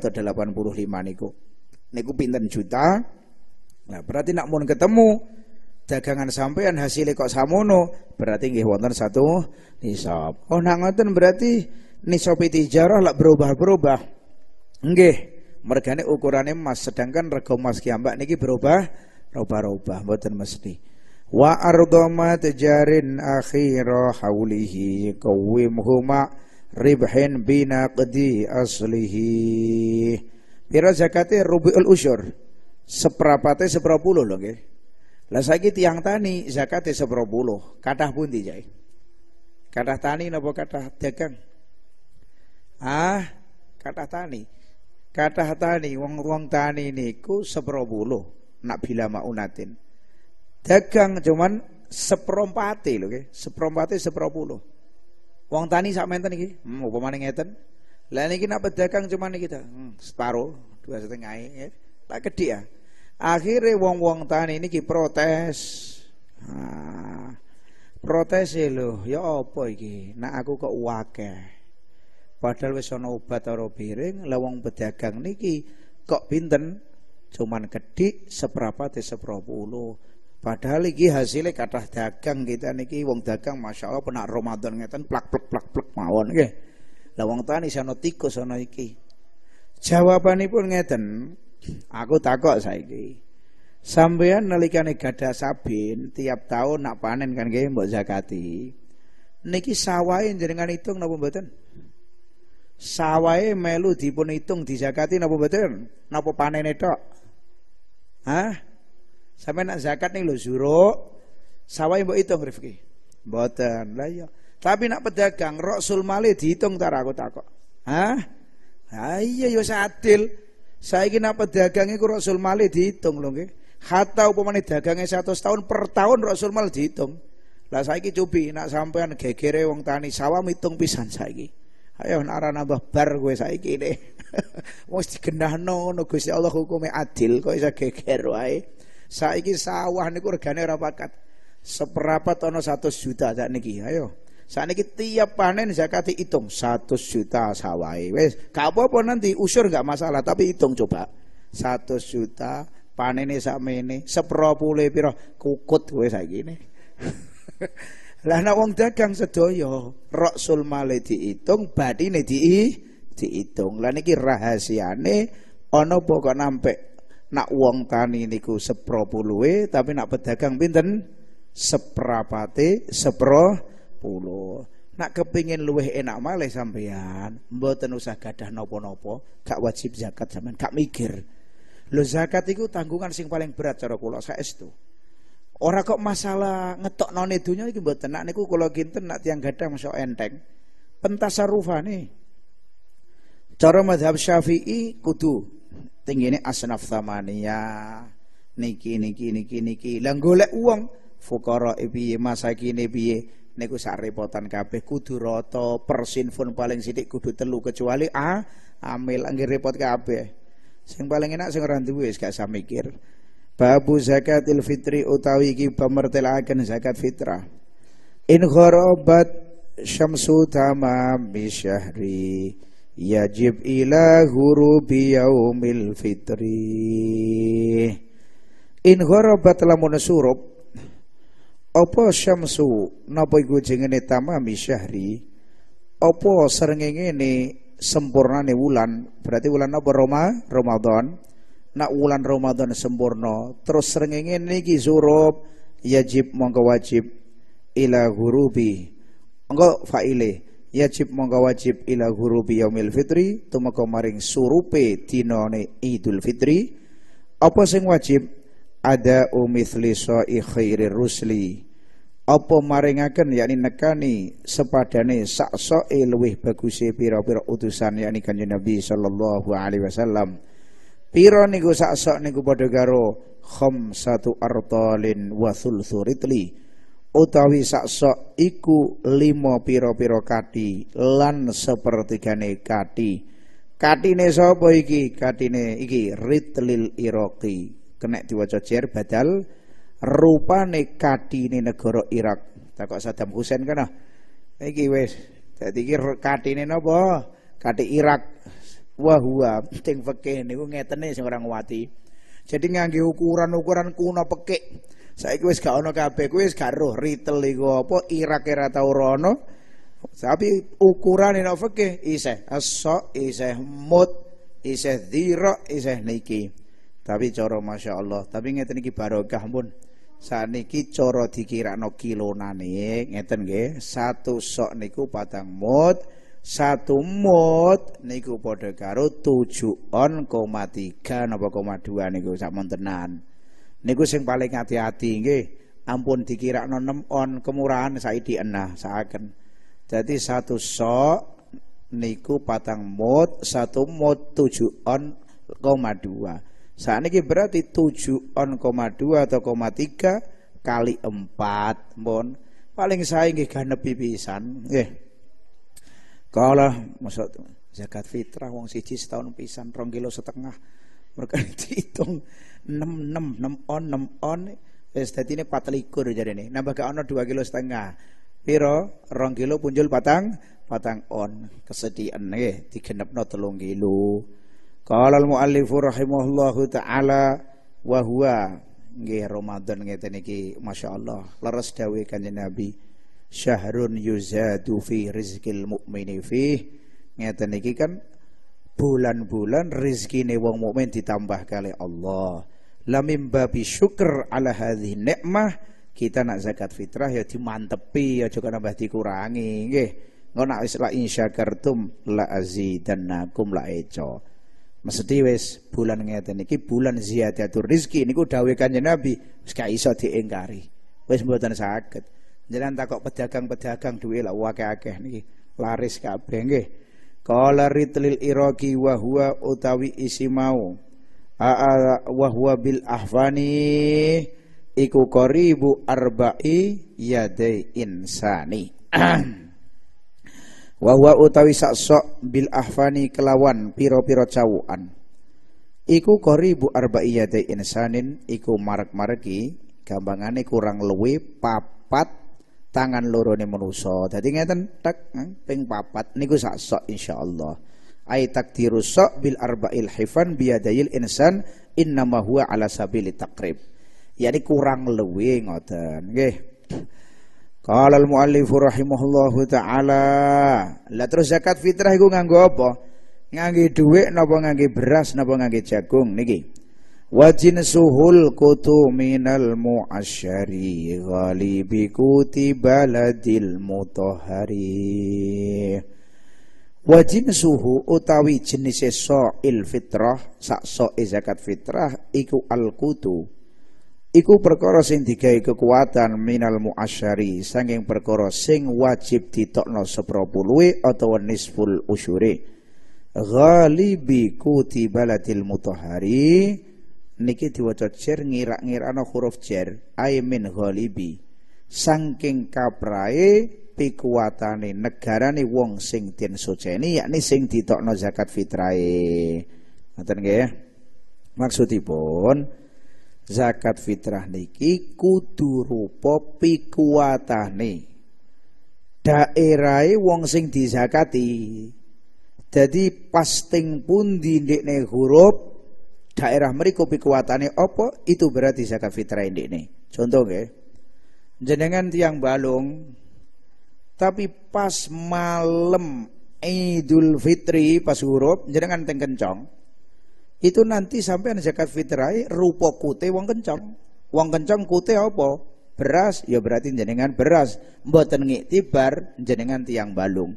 atau 85 niku. Niku pinten juta? Nah, berarti nak mun ketemu dagangan sampean hasilnya kok samono berarti nggih wonten satu nisab. Oh nangoten ngoten berarti nisab tijarah lah berubah-berubah. Nggih. -berubah mergane ukurane emas sedangkan rego emas kiambak niki berubah roba robah mboten mesti wa ardoma tejarin akhira haulihi kawim huma ribhin binaqdi aslihi pira zakate rubiul usyur seperapate sepropuluh lho nggih lah saiki tiang tani zakate sepropuluh kathah pundi jai kathah tani napa kathah dagang ah kathah tani Kata hatani wong wong tani niku sepropuluh nak bila maunatin. Dagang cuman seperompati lho nggih, seperompati sepropuluh. Wong tani sak menten iki, hmm, upamane ngeten. Lah niki nak pedagang cuman iki ta, hmm, separuh dua setengah ya. Tak gede ya. Akhirnya wong-wong tani niki protes. Nah, protes e lho, ya apa iki? Nak aku kok wakeh. Padahal wis ana obat ora piring, lawang pedagang niki kok pinten? Cuman kedik seperapat sepropuluh. Padahal iki hasilnya kathah dagang kita niki wong dagang Masya Allah penak Ramadan ngeten plak plak plak plak mawon nggih. Lah tani sano tikus sono iki. Jawabanipun ngeten, aku takok saiki. Sampeyan nalikane gadah sabin tiap tahun nak panen kan nggih mbok zakati. Niki sawahe jenengan hitung napa mboten? sawai melu dipun hitung dizakati napa betul? Napa panen tok? Hah? Sampe nak zakat nih lo zuruk, sawai mbok hitung Rifki. Mboten. Lah iya. Tapi nak pedagang Rasul male dihitung tar aku takok. Hah? Ha iya yo ya adil. Saiki nak pedagang iku Rasul male dihitung lho nggih. Hatta upamane dagange satu tahun per tahun Rasul male dihitung. Lah saiki cobi nak sampean gegere wong tani sawah hitung pisan saiki. Ayo nara nambah bar gue saiki ini. Mesti no no Gusti Allah hukumnya adil kok bisa geger wae. Saiki sawah niku regane ora pakat. Seperapat ono 100 juta sak niki. Ayo. Saniki tiap panen zakat hitung satu juta sawai. Wes, gak apa nanti usur gak masalah, tapi hitung coba. satu juta ini sakmene, sepropule piro kukut gue saiki ne. Lah nek wong dagang sedaya sul male diitung, batine di diitung. Lah niki rahasiane ana apa kok nampik nak wong tani niku pulue, tapi nak pedagang pinten seprapate sepro puluh. Nak kepingin luwe enak malih sampean, mboten usah gadah nopo-nopo, gak wajib zakat sampean, gak mikir. lo zakat iku tanggungan sing paling berat cara kula saestu. Ora kok masalah ngetok noni dunya iki mboten nak niku kula kinten nak tiang gadang masuk enteng. Pentasarufane cara madhab Syafi'i kudu tinggine asnaf thamaniyah niki niki niki niki. Lah golek uang fuqara e piye masakine piye niku sak repotan kabeh kudu rata persinfun paling sithik kudu telu kecuali a ah, amil anggere repot kabeh sing paling enak sing ora duwe wis gak usah mikir Babu zakatil fitri utawi ki pemertelaken zakat fitrah. In gharabat syamsu tamam bisyahri yajib ila hurubi yaumil fitri. In gharabat lamun surup apa syamsu napa iku jengene tamam bisyahri apa srengenge sempurna sempurnane wulan berarti wulan apa Roma Ramadan nak wulan Ramadan sempurna terus srengenge niki surup yajib mongko wajib ila hurubi engko faile yajib mongko wajib ila hurubi yaumil fitri tumeka maring surupe dinane Idul Fitri apa sing wajib ada umithli sa'i khairir rusli apa maringaken yakni nekani sepadane saksoe luwih baguse pira-pira utusan yakni kanjeng Nabi sallallahu alaihi wasallam Piro niku sak sok niku padha karo khom satu artolin wa ritli utawi sak sok iku limo piro piro kati lan sepertigane kati katine sapa iki katine iki ritlil iraqi kena diwaca jer badal rupane katine negara iraq irak takok sadam husain kana ah. iki wis dadi iki katine napa kati iraq wahua ting peke niku ngetene sing ora ngwati jadi ngangge ukuran-ukuran kuno peke saiki wis gak ana kabeh kuwi wis gak roh ritel iku apa irake ra tau ana tapi ukuran ini fakih iseh aso iseh mut iseh dira iseh niki tapi coro masya Allah tapi ngeten iki barokah pun saat niki coro dikira no kilo nani ngeten ge satu sok niku padang mut satu mod niku pada karo tujuh on koma tiga nopo koma dua niku sak montenan niku sing paling hati-hati nge ampun dikira nonem on kemurahan saya di enah akan, jadi satu so niku patang mod satu mod tujuh on koma dua saat ini berarti tujuh on koma dua atau koma tiga kali empat mon paling saya nge ganep pipisan nge Kala maksud zakat fitrah wong siji setahun pisan rong kilo setengah. Mereka dihitung enam enam enam on enam on wis dadine 24 ini Nambah ke ono dua kilo setengah. Piro rong kilo punjul patang patang on kesedihan nggih di 3 kilo. kalau al-muallifu rahimahullahu taala wa huwa nggih Ramadan ngeten iki masyaallah leres dawuh kanjeng Nabi syahrun yuzadu fi rizqil mu'mini fi ngeten niki kan bulan-bulan rezekine wong mukmin ditambah kali Allah lamim babi syukur ala hadhi nikmah kita nak zakat fitrah ya dimantepi ya juga nambah dikurangi nggih ngono nak isla la insyakartum la azidannakum la eco mesti wis bulan ngeten niki bulan ziyadatur rizki niku dawuh kanjeng Nabi wis gak iso diingkari wis mboten saged Jangan takok pedagang-pedagang duwe lah akeh-akeh niki laris kabeh nggih. Qala ritlil iraqi wa utawi isi mau. wa huwa bil ahvani iku koribu arba'i yade insani. wahua huwa utawi saksok bil ahvani kelawan piro-piro cawuan. Iku koribu arba'i yade insanin iku marek-mareki gampangane kurang lewe papat tangan lorone manusa. Dadi ngeten tek eh, ping papat niku sak sok insyaallah. Ai takdiru sok bil arba'il hifan biyadayil insan innama huwa ala sabili takrib. Yani kurang luwih ngoten. Nggih. Qala al muallif rahimahullahu taala. Lah terus zakat fitrah iku nganggo apa? Ngangge dhuwit napa ngangge beras napa ngangge jagung niki? wa jinsuhul kutu minal mu'asyari ghalibi kuti baladil mutahari wa jinsuhu utawi jenise so'il fitrah sak so'e zakat fitrah iku al kutu iku perkara sing digawe kekuatan minal mu'asyari sanging perkara sing wajib ditokno sepropului atau nisful usyuri ghalibi kuti baladil mutahari niki diwaca jer ngira-ngirana ngira huruf jer ay min ghalibi saking kaprae pikuwatane negarane wong sing den suceni yakni sing ditokno zakat fitrahe ngoten nggih maksudipun zakat fitrah niki kudu rupa pikuwatane daerahe wong sing dizakati Jadi pasting pun dindikne huruf daerah meriku pikuatane apa itu berarti zakat fitrah ini. nih. Contoh ya. Jenengan tiang balung tapi pas malam Idul Fitri pas huruf jenengan teng kencong. Itu nanti sampai zakat fitrah rupa kute wong kencong. Wong kencong kute apa beras ya berarti jenengan beras mboten tibar jenengan tiang balung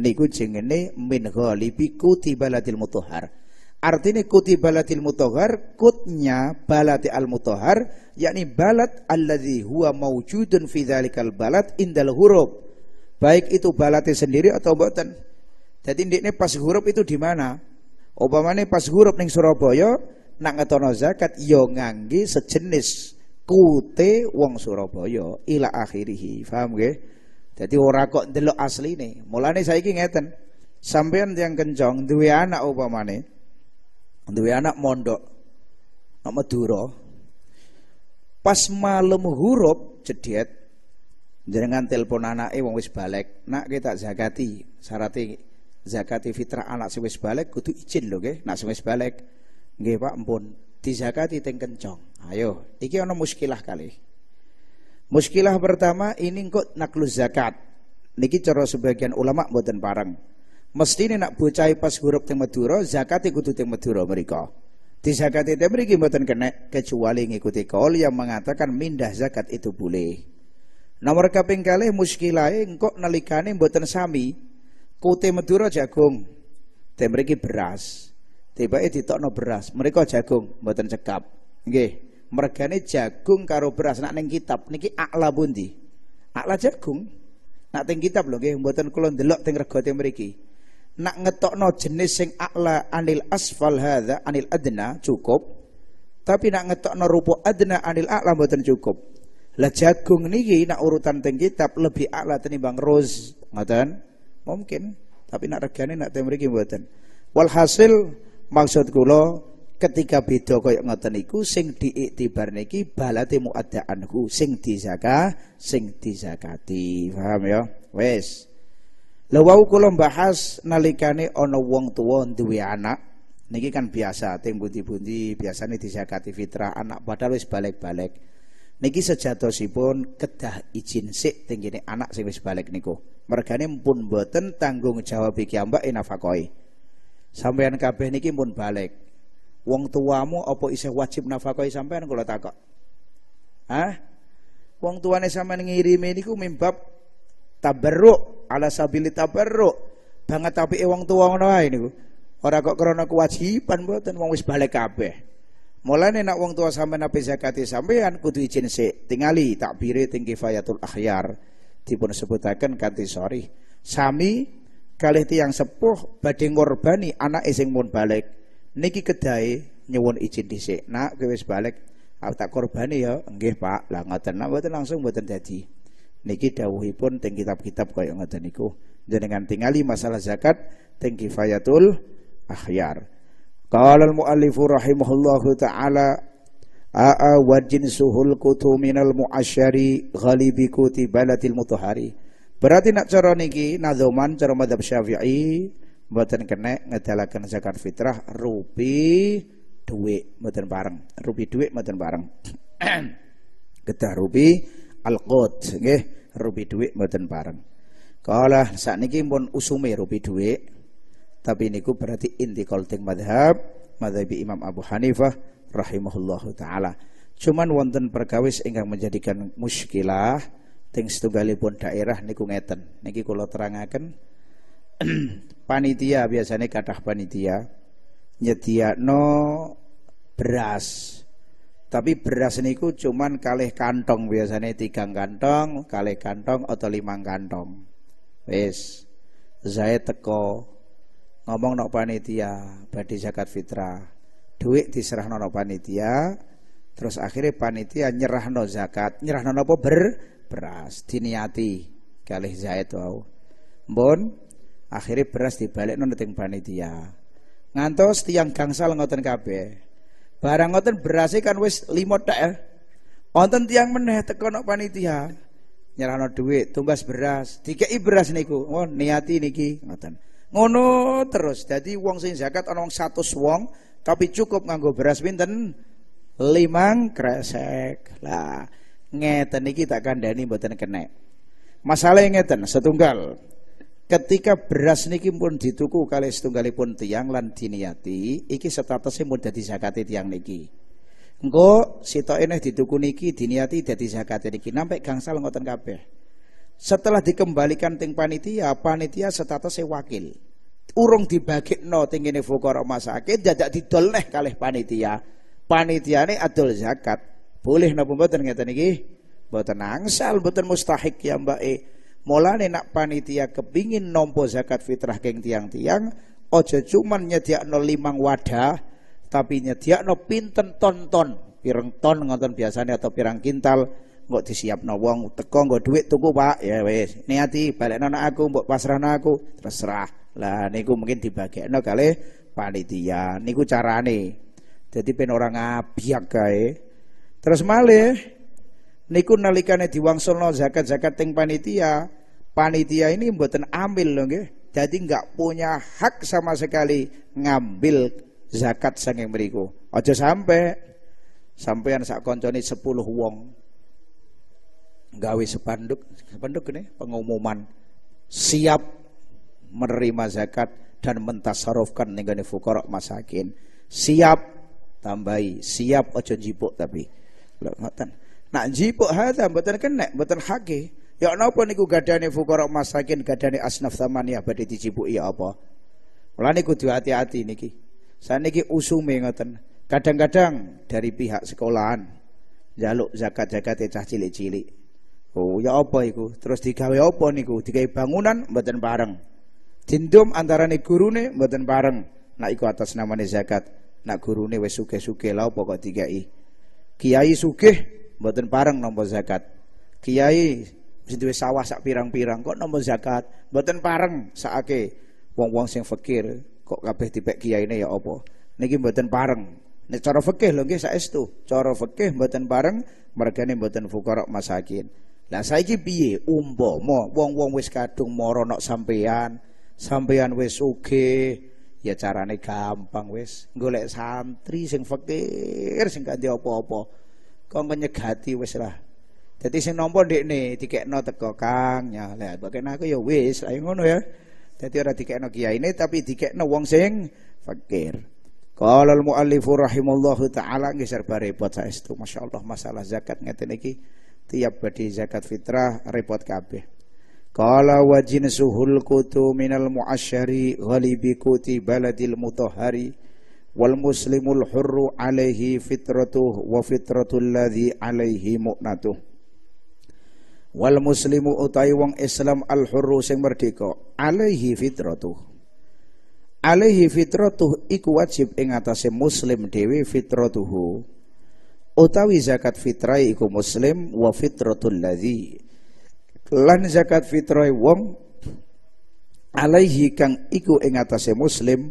niku jengene min ghalibi tibalah mutuhar Artinya kuti balatil mutohar, kutnya balati al mutohar, yakni balat alladhi huwa maujudun fi dhalikal balat indal huruf. Baik itu balati sendiri atau buatan. Jadi ini pas huruf itu di mana? Obama Upamane pas huruf ning Surabaya nak ngetono zakat ya nganggi sejenis kuti wong Surabaya ila akhirih. faham gak? Jadi ora kok ndelok Mulanya saya saiki ngeten. Sampai yang kencang, dua anak upamane untuk anak mondok nak Duro. pas malam huruf cedet, Jangan telepon anak wong wis balik nak kita zakati Sarati zakati fitrah anak sing wis balik kudu izin loh, ke? nak sing wis balik nggih Pak Di zakati teng kencong ayo iki ana muskilah kali muskilah pertama ini kok naklu zakat niki cara sebagian ulama mboten parang Mesti ini nak bocah pas huruf teng Madura zakat ikutu teng Madura mereka. Di zakat itu mereka mboten kena kecuali ngikuti kol yang mengatakan mindah zakat itu boleh. Nomor kaping kali muskilai engkau nalikane buatan sami. Kute Madura jagung, teng mereka beras. itu tokno beras, mereka jagung buatan cekap. Oke, Mereka ini jagung karo beras nak neng kitab niki akla bundi. Akla jagung. Nak teng kitab loh nggih mboten kula ndelok teng regate mriki nak ngetokno jenis sing a'la anil asfal hada anil adna cukup tapi nak ngetokno rupa adna anil a'la mboten cukup lah jagung niki nak urutan teng kitab lebih a'la tenimbang roz ngoten mungkin tapi nak regane nak teng mriki mboten walhasil maksud kula ketika beda kaya ngoten niku sing diiktibar niki balate muaddaanku sing dizaka sing dizakati paham ya wes. Lewau kula bahas nalikane ono wong tuwa duwe anak niki kan biasa ting pundi biasa nih disekati fitrah anak padahal wis balik-balik. Niki sejatosipun kedah izin sik teng anak sing wis balik niku. Mergane pun boten tanggung jawab iki ambak inafakoi, Sampeyan kabeh niki pun balik. Wong tuamu apa isih wajib nafakoi sampeyan kula takok. Hah? Wong tuane sampeyan ngirimi niku mimbab tabarruk ala sabili tabarruk banget tapi wong tuwa ngono ae niku ora kok krana kewajiban mboten wong wis balik kabeh Mulane nek wong tua sampean ape zakate sampean kudu izin sik tingali takbire ting kifayatul akhyar dipun sebutaken kanthi sori. sami kalih tiyang sepuh badhe ngorbani anake sing mun balik niki kedai nyewon izin dhisik nak kowe wis balik aku tak korbani ya enggih Pak lah ngoten nah, langsung buatan dadi niki dawuhipun teng kitab-kitab kaya ngoten niku jenengan tingali masalah zakat teng kifayatul akhyar qala al muallif rahimahullahu taala aa wa jinsuhul kutu minal muasyari ghalibi kuti balatil mutahari berarti nak cara niki nazoman cara madhab syafi'i mboten kene ngedalaken zakat fitrah rupi duit mboten bareng rupi duit mboten bareng getah rupi alqut nggih rupi dhuwit mboten pareng kala sakniki pun usume rubi dhuwit tapi niku berarti inti ting madhab madhabi Imam Abu Hanifah rahimahullahu taala cuman wonten perkawis ingkang menjadikan muskilah teng setunggalipun daerah niku ngeten niki kula terangaken panitia biasanya kadah panitia nyediakno beras tapi beras niku cuman kalih kantong biasanya tiga kantong, kalih kantong atau lima kantong. Wis. Saya teko ngomong nok panitia badi zakat fitrah. Duit diserah nok panitia, terus akhirnya panitia nyerah nyerahno zakat, nyerah nyerahno apa ber beras diniati kalih Zaid wow bon akhirnya beras dibalik ning panitia. Ngantos tiang gangsal ngoten kabeh. Barang ngoten berasnya kan wis lima tak ya. Eh. Wonten tiang meneh teko nok panitia nyerahno duit, tumbas beras, dikeki beras niku. Oh, niati niki ngoten. Ngono terus. Jadi uang sing zakat ana wong satu wong tapi cukup nganggo beras pinten? Limang kresek. Lah, ngeten niki tak kandhani mboten kenek. Masalah ngeten setunggal ketika beras niki pun dituku kali setunggalipun tiang lan diniati iki statusnya pun jadi zakat tiang niki engko sito ini dituku niki diniati jadi zakat niki nampak gangsal ngoten kabeh setelah dikembalikan ting panitia panitia statusnya wakil urung dibagi no tinggi fukara rumah sakit jadak didoleh kalih panitia panitia ini adol zakat boleh napa mboten ngeten niki mboten angsal mboten mustahik ya mbak e. Mulane nak panitia kepingin nompo zakat fitrah geng tiang-tiang ojo cuman nyediak no limang wadah tapi nyediak no pinten tonton, pirang ton ngonton biasanya atau pirang kintal nggak disiap no wong teko nggak duit tuku Pak ya wes niati balik nana aku mbok pasrah aku terserah lah niku mungkin dibagi no kali panitia niku carane jadi pen orang ngabiak kae terus malih niku nalikane diwangsulno zakat-zakat teng panitia panitia ini buatan ambil loh nggih. Jadi nggak punya hak sama sekali ngambil zakat saking beriku. Aja sampai sampean sak konconi sepuluh wong gawe sepanduk, sepanduk ini pengumuman siap menerima zakat dan mentasarufkan dengan fukorok masakin. Siap tambahi, siap ojo jipuk tapi. nggak ngoten. Nak jipuk hadza buatan kena, buatan hakik. Ya napa niku gadane fuqara masakin gadane asnaf thamaniyah badhe dicipuki ya apa? Mulane kudu hati-hati niki. Saniki usume ngoten. Kadang-kadang dari pihak sekolahan jaluk zakat-zakat cah cilik-cilik. Oh, ya apa iku? Terus digawe apa niku? Digawe bangunan mboten bareng. Dindum antarane gurune mboten bareng. Nak iku atas namane zakat. Nak gurune wis sugih-sugih lha pokok kok digawe? Kiai sugih mboten bareng nampa zakat. Kiai sing sawah sak pirang-pirang kok nomor zakat mboten pareng sakake wong-wong sing fakir kok kabeh dipek kiyaine ya opo, niki mboten pareng nek cara fikih lho nggih saestu cara fikih mboten pareng mergane mboten fuqara masakin lah saiki piye umpama wong-wong wes kadung moro nok sampean sampean wis sugih ya carane gampang wes, golek santri sing fakir sing gak opo apa kok nyegati wis lah jadi sing nampa ndekne dikekno teko Kang ya lek pokoke aku ya wis ayo ngono ya. Jadi ora dikekno ini, tapi dikekno wong sing fakir. Kalau al muallifu rahimallahu taala nggih serba repot saestu masyaallah masalah zakat ngerti niki tiap badi zakat fitrah repot kabeh. Qala wajin jinsuhul kutu minal mu'asyari ghalibi kuti baladil mutahhari wal muslimul hurru alaihi fitratuh wa fitratul ladzi alaihi mu'natuh wal muslimu utai wong Islam al hurru sing merdeka alaihi fitratuh alaihi fitratuh iku wajib ing atase muslim dhewe fitratuhu utawi zakat fitrah iku muslim wa fitratul ladzi lan zakat fitrah wong alaihi kang iku ing atase muslim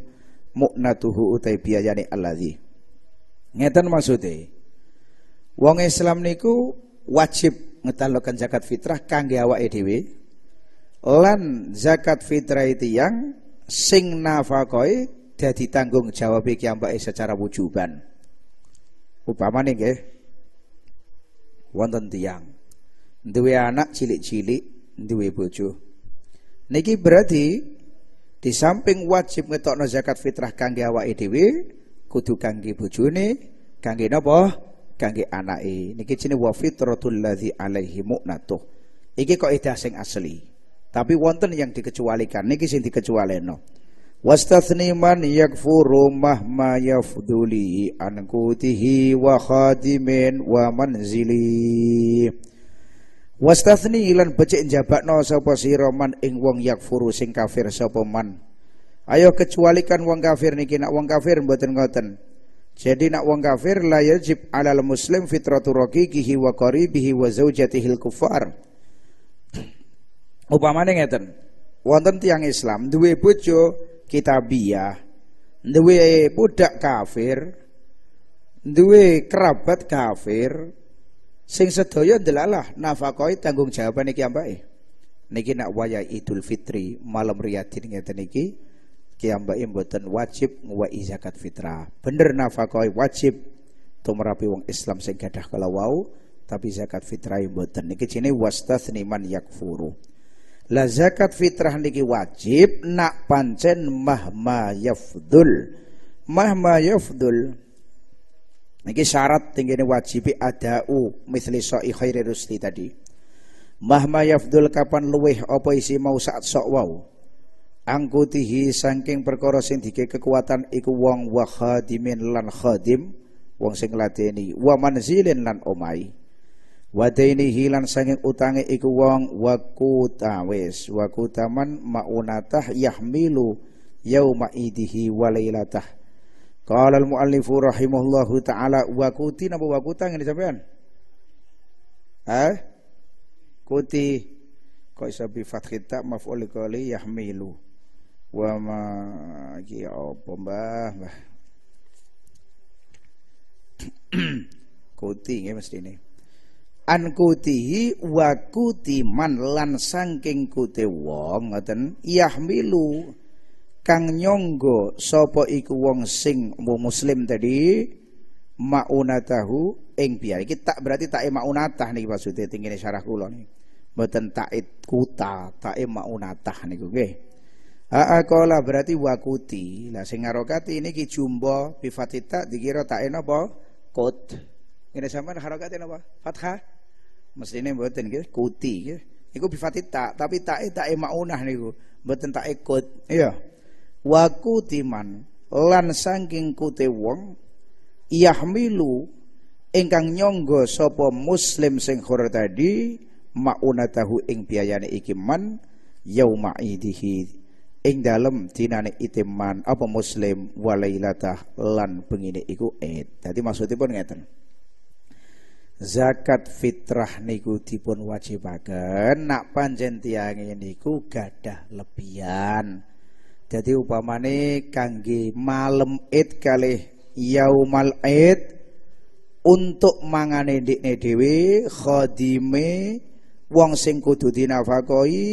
muknatuhu utai biayane alladzi ngeten maksude wong Islam niku wajib ngetalokan zakat fitrah kangge awake dhewe lan zakat fitrah itu yang sing nafakoi jadi tanggung jawab iki ambake secara wujuban upamane nggih wonten tiang, duwe anak cilik-cilik duwe bojo niki berarti di samping wajib ngetokno zakat fitrah kangge awake dhewe kudu kangge bojone kangge napa kangge anake niki jenenge wa fitratul ladzi alaihi mu'natuh iki kaidah sing asli tapi wonten yang dikecualikan niki sing dikecualeno wastathni man yakfuru mahma yafduli an kutihi wa khadimin wa manzili wastathni lan becik njabakno sapa sira man ing wong yakfuru sing kafir sapa man ayo kecualikan wong kafir niki nak wong kafir mboten ngoten jadi nak wong kafir la yajib alal muslim fitratu raqiqihi wa qaribihi wa zaujatihil kufar. Upamane ngeten. Wonten tiang Islam duwe bojo kitabiah, duwe budak kafir, duwe kerabat kafir sing sedaya ndelalah nafakoi tanggung jawab niki ambake. Niki nak waya Idul Fitri malam riyadin ngeten niki kiambake mboten wajib nguwahi zakat fitrah. Bener nafakoi wajib tumrapi wong Islam sing gadah kalawau tapi zakat fitrah e mboten. Niki jenenge wastathni man yakfuru. La zakat fitrah niki wajib nak pancen mahma yafdul. Mahma yafdul Niki syarat wajib wajibi adau misli so'i khairi rusli tadi. Mahma yafdul kapan luweh apa isi mau saat sok wau angkutihi saking perkara sing dike kekuatan iku wong wa khadimin lan khadim wong sing ladeni wa manzilin lan omai wa ini hilan saking utange iku wong wa kutawis wa kutaman maunatah yahmilu yauma idihi wa lailatah qala al muallifu rahimahullahu taala wa kuti napa wa kutang ini sampean eh kuti kok iso bi fathita maf'ul qali yahmilu wa ma iki apa mbah mbah kuti nggih mesti ini an kutihi wa kuti man lan saking kute wong Yah milu kang nyonggo sapa iku wong sing wong muslim tadi maunatahu ing biar iki tak berarti tak e maunatah niki maksude tingkene syarah kula niki mboten tak e kuta tak e maunatah niku nggih Aqala berarti wakuti. Lah sing ini ki jumbo bi fatita dikira tak napa? Kot. Ini sampean harokati napa? Fathah. ini mboten nggih kuti nggih. Iku bi tapi tak e, tak e maunah niku. Mboten tak e kot. Iya. Wakutiman lan saking kute wong yahmilu ingkang nyangga sopo muslim sing khur tadi maunatahu ing biayane iki yauma idihi ing dalam dinane itiman apa muslim walailatah lan pengine iku id. Dadi maksudipun ngeten. Zakat fitrah niku dipun wajibaken nak panjen tiyang niku gadah lebihan. Jadi upamane kangge malam id kali yaumal id untuk mangane ndikne dhewe khodime wong sing kudu dinafakoi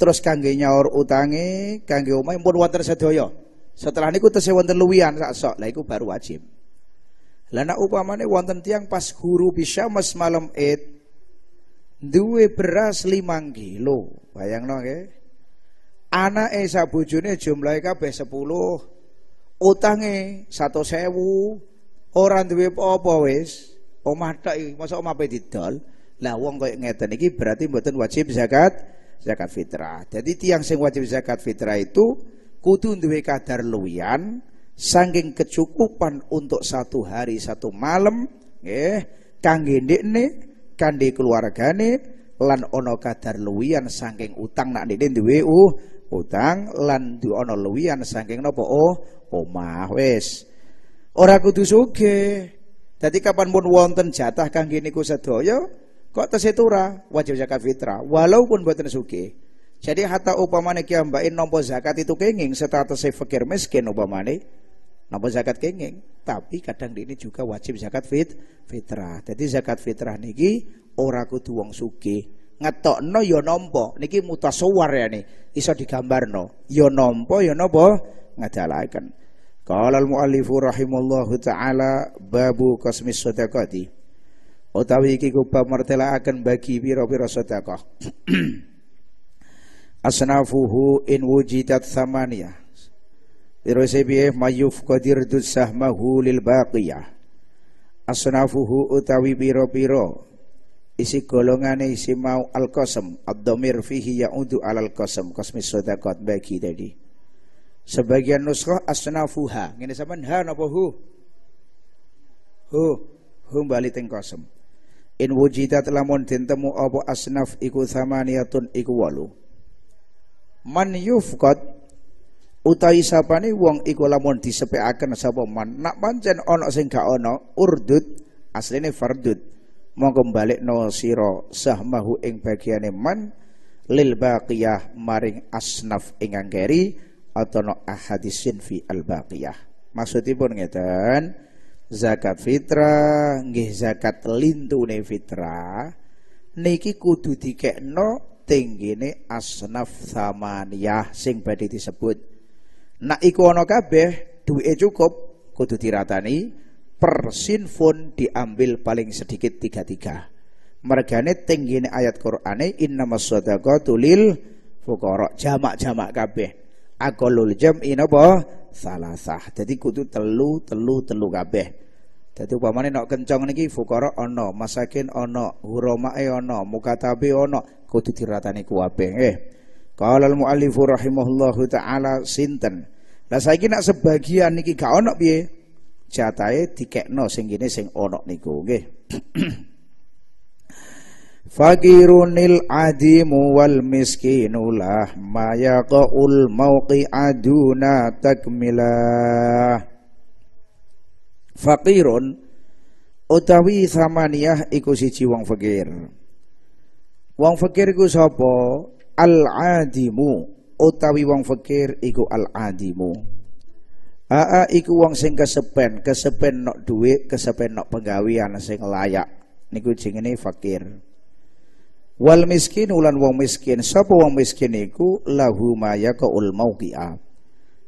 terus kangge nyaur utange kangge omah pun wonten sedaya setelah niku tesih wonten luwian sak sok lah iku baru wajib lah nek upamane wonten tiang pas guru bisa mas malam id duwe beras limang kilo bayangno nggih esa sak bojone jumlahe kabeh 10 utange 1000 orang duwe apa wis omah tok masa omah didol lah wong koyo ngeten iki berarti mboten wajib zakat zakat fitrah. Jadi tiang sing wajib zakat fitrah itu kudu duwe kadar luwian saking kecukupan untuk satu hari satu malam nggih kangge ndekne kangge keluargane lan ono kadar luwian saking utang nak ndekne duwe uh, utang lan du ono luwian saking nopo oh omah wis ora kudu sugih dadi pun wonten jatah kangge niku sedaya Kok tersetura wajib zakat fitrah walaupun buatan suki. Jadi hatta upamane ki bain nompo zakat itu kenging saya fakir miskin upamane nompo zakat kenging tapi kadang di ini juga wajib zakat fit fitrah. Jadi zakat fitrah niki ora kudu wong ngetok no yo ya nompo Niki mutasawwar ya nih. Iso no Ya nompo yo ya napa ngadalaken. kalau al-muallifu rahimullahu taala babu kosmis sodakati utawi iki kubah akan bagi biro pira sedekah asnafuhu in wujidat thamaniyah sebiye mayuf qadir sahmahu lil baqiyah Asnafuhu otawi piro-piro Isi golongane isi mau al-qasam ad untuk fihi ya'udu alal qasam Qasmi sodakot bagi tadi Sebagian nuskah asnafuha Ini sama ha napa hu Hu Hu balik teng in wujidat lamun tintemu apa asnaf iku samaniyatun iku walu man yufqad utawi sapane wong iku lamun disepeaken sapa man nak pancen ana sing gak ana urdud asline fardud mongko balekno sira sahmahu ing bagiane man lil baqiyah maring asnaf ingkang keri atau no ahadisin fi al baqiyah maksudipun ngeten zakat fitrah, nggih zakat lintune fitrah niki kudu dikekno tinggine asnaf samaniyah sing badhe disebut. Nak iku ana kabeh duwe cukup kudu diratani per sinfun diambil paling sedikit tiga-tiga. Mergane tinggine ayat Qur'ane innamas shadaqatu lil fuqara jamak-jamak kabeh. Aqallul jam'i napa? sah, Jadi kudu telu telu telu kabeh. Jadi upamane nak kencang niki fukara ono, masakin ono, huramae ono, mukatabe ono, kudu diratani kuwabe. Eh. Qala al-muallifu rahimahullahu taala sinten. Lah saiki nak sebagian niki gak ono piye? Jatahe dikekno sing kene sing ono niku, nggih. Fakirunil adimu wal miskinu lahma mawqi tak takmilah Fakirun utawi samaniyah iku siji wong fakir Wong fakir ku sapa? Al adimu utawi wong fakir iku al adimu Aa iku wong sing kesepen, kesepen nok duit, kesepen nok pegawai sing layak niku fakir fakir Wal miskin ulan wong miskin, sapa wong miskin iku lahu mayaul mauqi'a.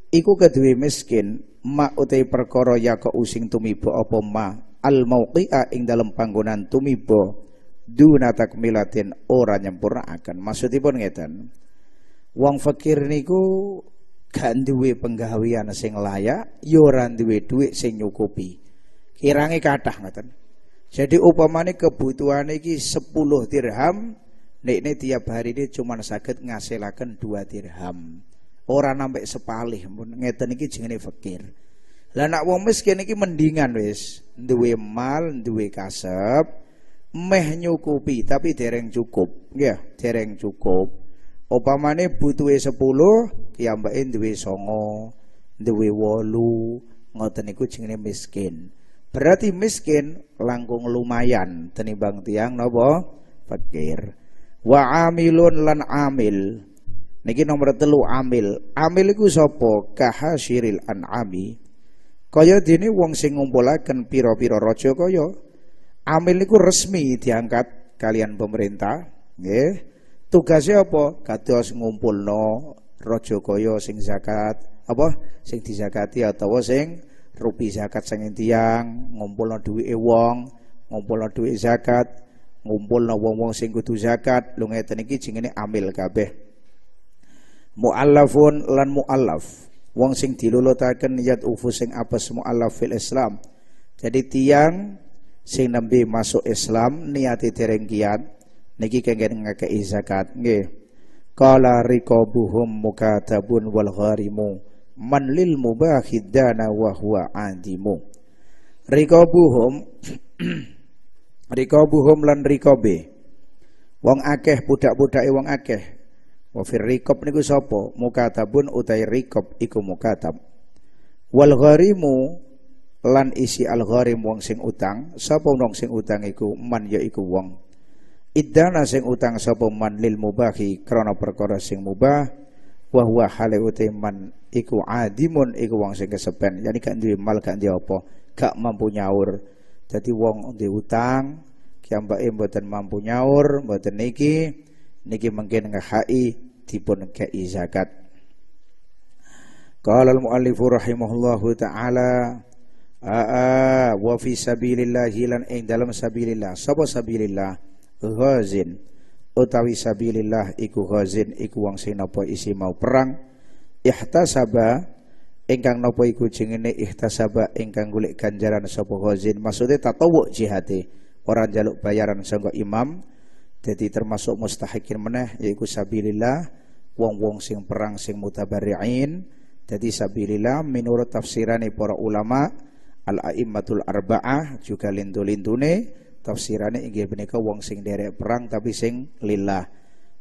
Iku kedue miskin ma utai perkara yaka using tumiba apa ma al mauqi'a ing dalam panggonan tumiba duna takmilatin ora nyempurnaaken. Maksudipun ngeten. Wong fakir niku gak duwe penggawean sing layak, ya ora duwe dhuwit sing nyukupi. Kirange kathah ngoten. Jadi upamane kebutuhan iki 10 dirham, nekne tiap hari ini cuma sakit ngasilaken 2 dirham. Orang nampak sepalih, ngeten iki jenenge fakir. Lah nak wong miskin iki mendingan wis duwe mal, duwe kasep, meh nyukupi tapi dereng cukup, ya tereng dereng cukup. Upamane butuhe 10, kiyambake duwe 9, duwe 8, ngoten niku jenenge miskin. Berarti miskin langkung lumayan tenibang tiang nopo fakir. Wa amilun lan amil. Niki nomor telu amil. Amil iku sapa? Kahasiril an'ami. Kaya dini wong sing ngumpulaken pira piro raja kaya amil iku resmi diangkat kalian pemerintah, nggih. Tugasnya apa? Kados ngumpulno raja kaya sing zakat, apa sing dizakati atau sing rupi zakat sang tiang ngumpulno ewang, wong no duit zakat ngumpul no wong-wong sing kudu zakat lu ngerti niki iki ini amil kabeh muallafun lan muallaf wong sing dilulutaken niat ufu sing apa muallaf fil Islam jadi tiang sing nambi masuk Islam niati terenggian kiat niki kengen ngakei zakat nggih kala rikobuhum mukatabun wal gharimu man lil mubahidana wa huwa buhom, rikabuhum rikabuhum lan rikabe wong akeh budak-budake wong akeh wa fir rikab niku sapa mukatabun utai rikab iku mukatab wal gharimu lan isi al gharim wong sing utang sapa wong sing utang iku man ya iku wong iddana sing utang sapa man lil mubahi krana perkara sing mubah wa huwa hale utai man iku adimun iku wong sing kesepen yani gak duwe mal gak duwe apa gak mampu nyaur jadi wong di utang kiambake mboten mampu nyaur mboten niki niki mungkin ngehai dipun kei zakat qala al muallifu rahimahullahu taala aa wa fi sabilillah lan ing dalam sabilillah sapa sabilillah ghazin utawi sabilillah iku ghazin iku wong sing napa isi mau perang ihtasaba ingkang napa iku jengene ihtasaba ingkang golek ganjaran sapa khazin maksude tatawuk jihate orang jaluk bayaran sangka imam jadi termasuk mustahikin meneh yaiku sabilillah wong-wong sing perang sing mutabariin jadi sabilillah menurut tafsirane para ulama al aimmatul arba'ah juga lindu tafsiran tafsirane inggih menika wong sing derek perang tapi sing lillah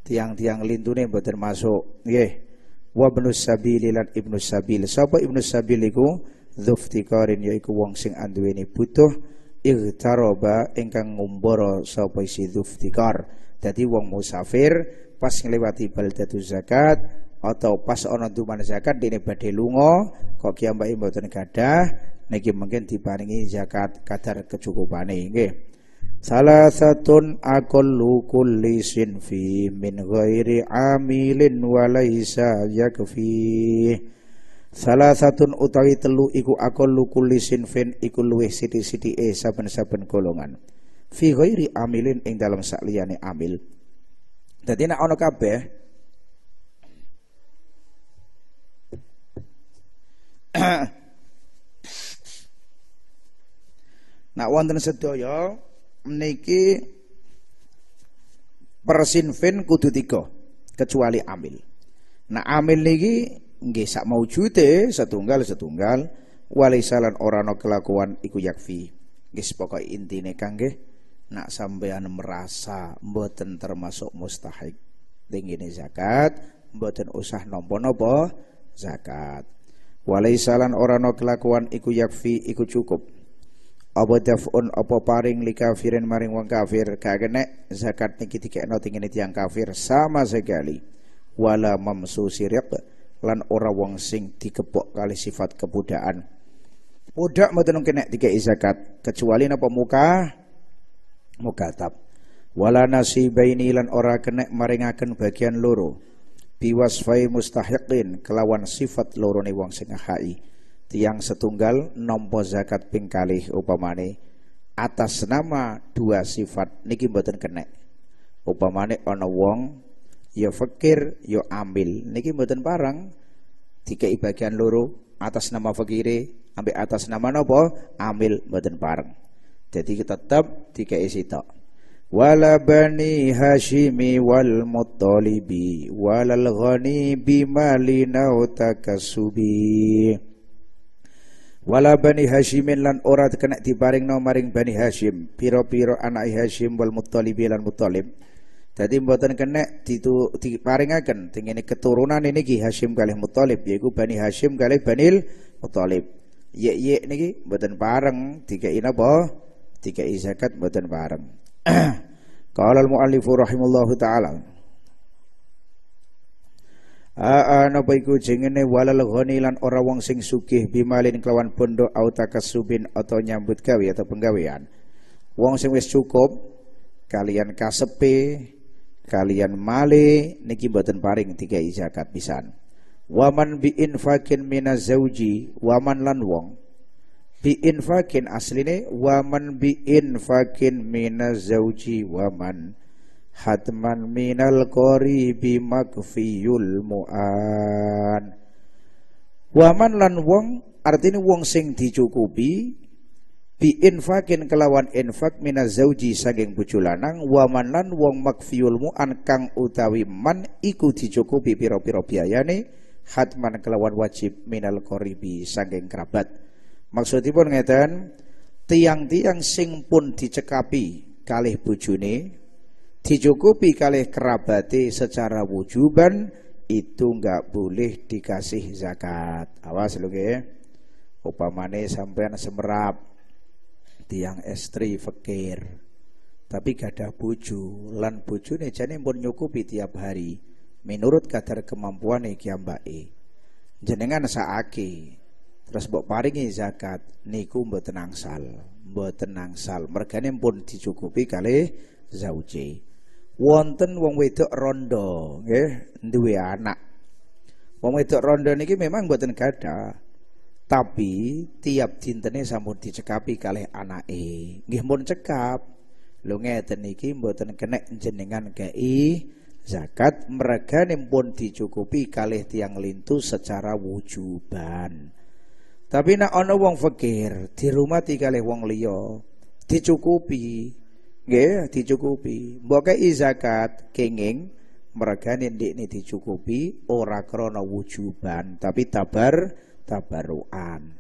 tiang-tiang lintune mboten masuk nggih wa ibnu sabil lan ibnu sabil sapa ibnu sabil iku dzuftiqarin yaiku wong sing anduweni butuh igtaroba ingkang ngumboro sapa si dzuftiqar dadi wong musafir pas ngliwati baldatu zakat atau pas ana duman zakat dene badhe lunga kok kiyambake mboten gadah niki mungkin diparingi zakat kadar kecukupane nggih Salah akol luku lisin fi min ghairi amilin walaysa yakfi satu utawi telu iku luku lisin fin iku luwe siti-siti e saben-saben golongan Fi ghairi amilin ing dalam sakliyane amil jadi nak ono kabeh Nak wonten sedaya niki persinfin kudu tiga kecuali amil. Nah amil niki nggih sak maujute setunggal setunggal walisalan orang no kelakuan iku yakfi. Nggih pokok intine kang nggih nak sampean merasa mboten termasuk mustahik tinggi zakat mboten usah nompo napa zakat. Walisalan orang no kelakuan iku yakfi iku cukup apa daf'un apa paring li kafirin maring wang kafir kagenek zakat niki dikekno tingene tiyang kafir sama sekali wala mamsu sirik lan ora wang sing dikepok kali sifat kebudaan budak mboten kena tiga zakat kecuali napa muka muka mukatab wala nasibaini lan ora kena maringaken bagian loro biwasfai mustahiqin kelawan sifat ni wang sing hak tiang setunggal nompo zakat pingkali upamane atas nama dua sifat niki mboten kenek upamane ana wong yo ya fakir yo ya ambil niki mboten parang tiga bagian loro atas nama fakire ambil atas nama nopo ambil mboten parang jadi kita tetap tiga isi tak. wala bani hashimi wal muttalibi walal ghani bimali subi wala bani Hashim lan ora kena diparingno maring bani Hashim, piro-piro anak Hashim wal mutolib lan muttalib jadi mboten kena ditu akan tengene keturunan ini ki Hashim kalih muttalib yaiku bani Hashim kali bani mutolib, ye ye niki mboten pareng dikei napa dikei zakat mboten pareng qala al muallif rahimallahu taala Aa, apa iku jengene walal ghani lan ora wong sing sugih bimalin kelawan bondo au kasubin atau nyambut gawe atau penggawean. Wong sing wis cukup kalian kasepe, kalian male niki baten paring tiga zakat pisan. Waman bi infakin mina zauji, waman lan wong bi infakin asline waman bi infakin mina zauji waman hatman minal qaribi makfiyul mu'an waman lan wong artinya wong sing dicukupi bi infakin kelawan infak mina zauji saking bojo waman lan wong makfiul mu'an kang utawi man iku dicukupi pira-pira biayane hatman kelawan wajib minal kori qaribi saging kerabat maksudipun ngeten tiang-tiang sing pun dicekapi kalih bojone dicukupi kalih kerabati secara wujuban itu enggak boleh dikasih zakat awas lu ya upamane sampean semerap tiang estri fakir tapi gak ada bojo lan nih jadi pun nyukupi tiap hari menurut kadar kemampuan nih mbake jenengan saaki terus buk paringi zakat niku buat tenang sal. Mereka mergane pun dicukupi kali zauji wonten wong wedok rondo nggih duwe anak wong wedok rondo niki memang mboten kada, tapi tiap dintene sampun dicekapi kalih anake nggih pun cekap lho ngeten niki mboten kenek jenengan kei zakat mereka pun dicukupi kalih tiang lintu secara wujuban tapi nak ono wong fakir di rumah tiga wong liya dicukupi Nggih, dicukupi. Mboke zakat kenging mergane ndikne dicukupi ora krono wujuban, tapi tabar tabaruan.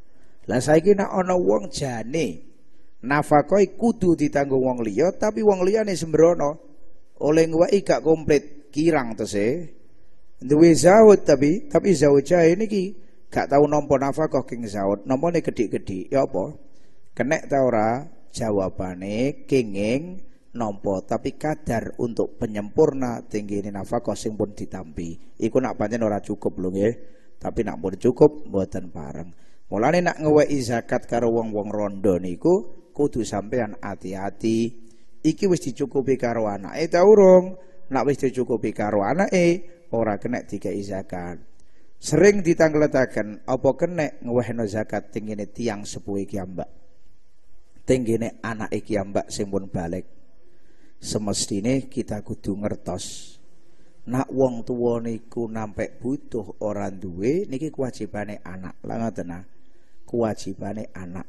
Lah saiki nek ono wong jane nafakoi kudu ditanggung wong liyo tapi wong nih sembrono. Oleh ngwai ika komplit kirang sih. Dewi zaud tapi tapi zaud jahe niki gak tau nafa nafkah king Nompo nih gede-gede. Ya apa? Kenek tau ora? jawabane kenging nompo tapi kadar untuk penyempurna tinggi ini nafkah sing pun ditampi iku nak pancen ora cukup lu nggih tapi nak pun cukup parang. Mulan mulane nak ngewe zakat karo wong-wong rondo niku kudu sampean hati-hati iki wis dicukupi karo anake tau rong nak wis dicukupi karo anake ora kena dikei zakat sering ditangletaken apa kena ngewehno zakat ini tiang sepuh iki tenggene anak iki ambak simpun balik semestine kita kudu ngertos nak wong tuwa niku nampek butuh orang duwe niki kewajibane anak lha ngoten ah. kewajibane anak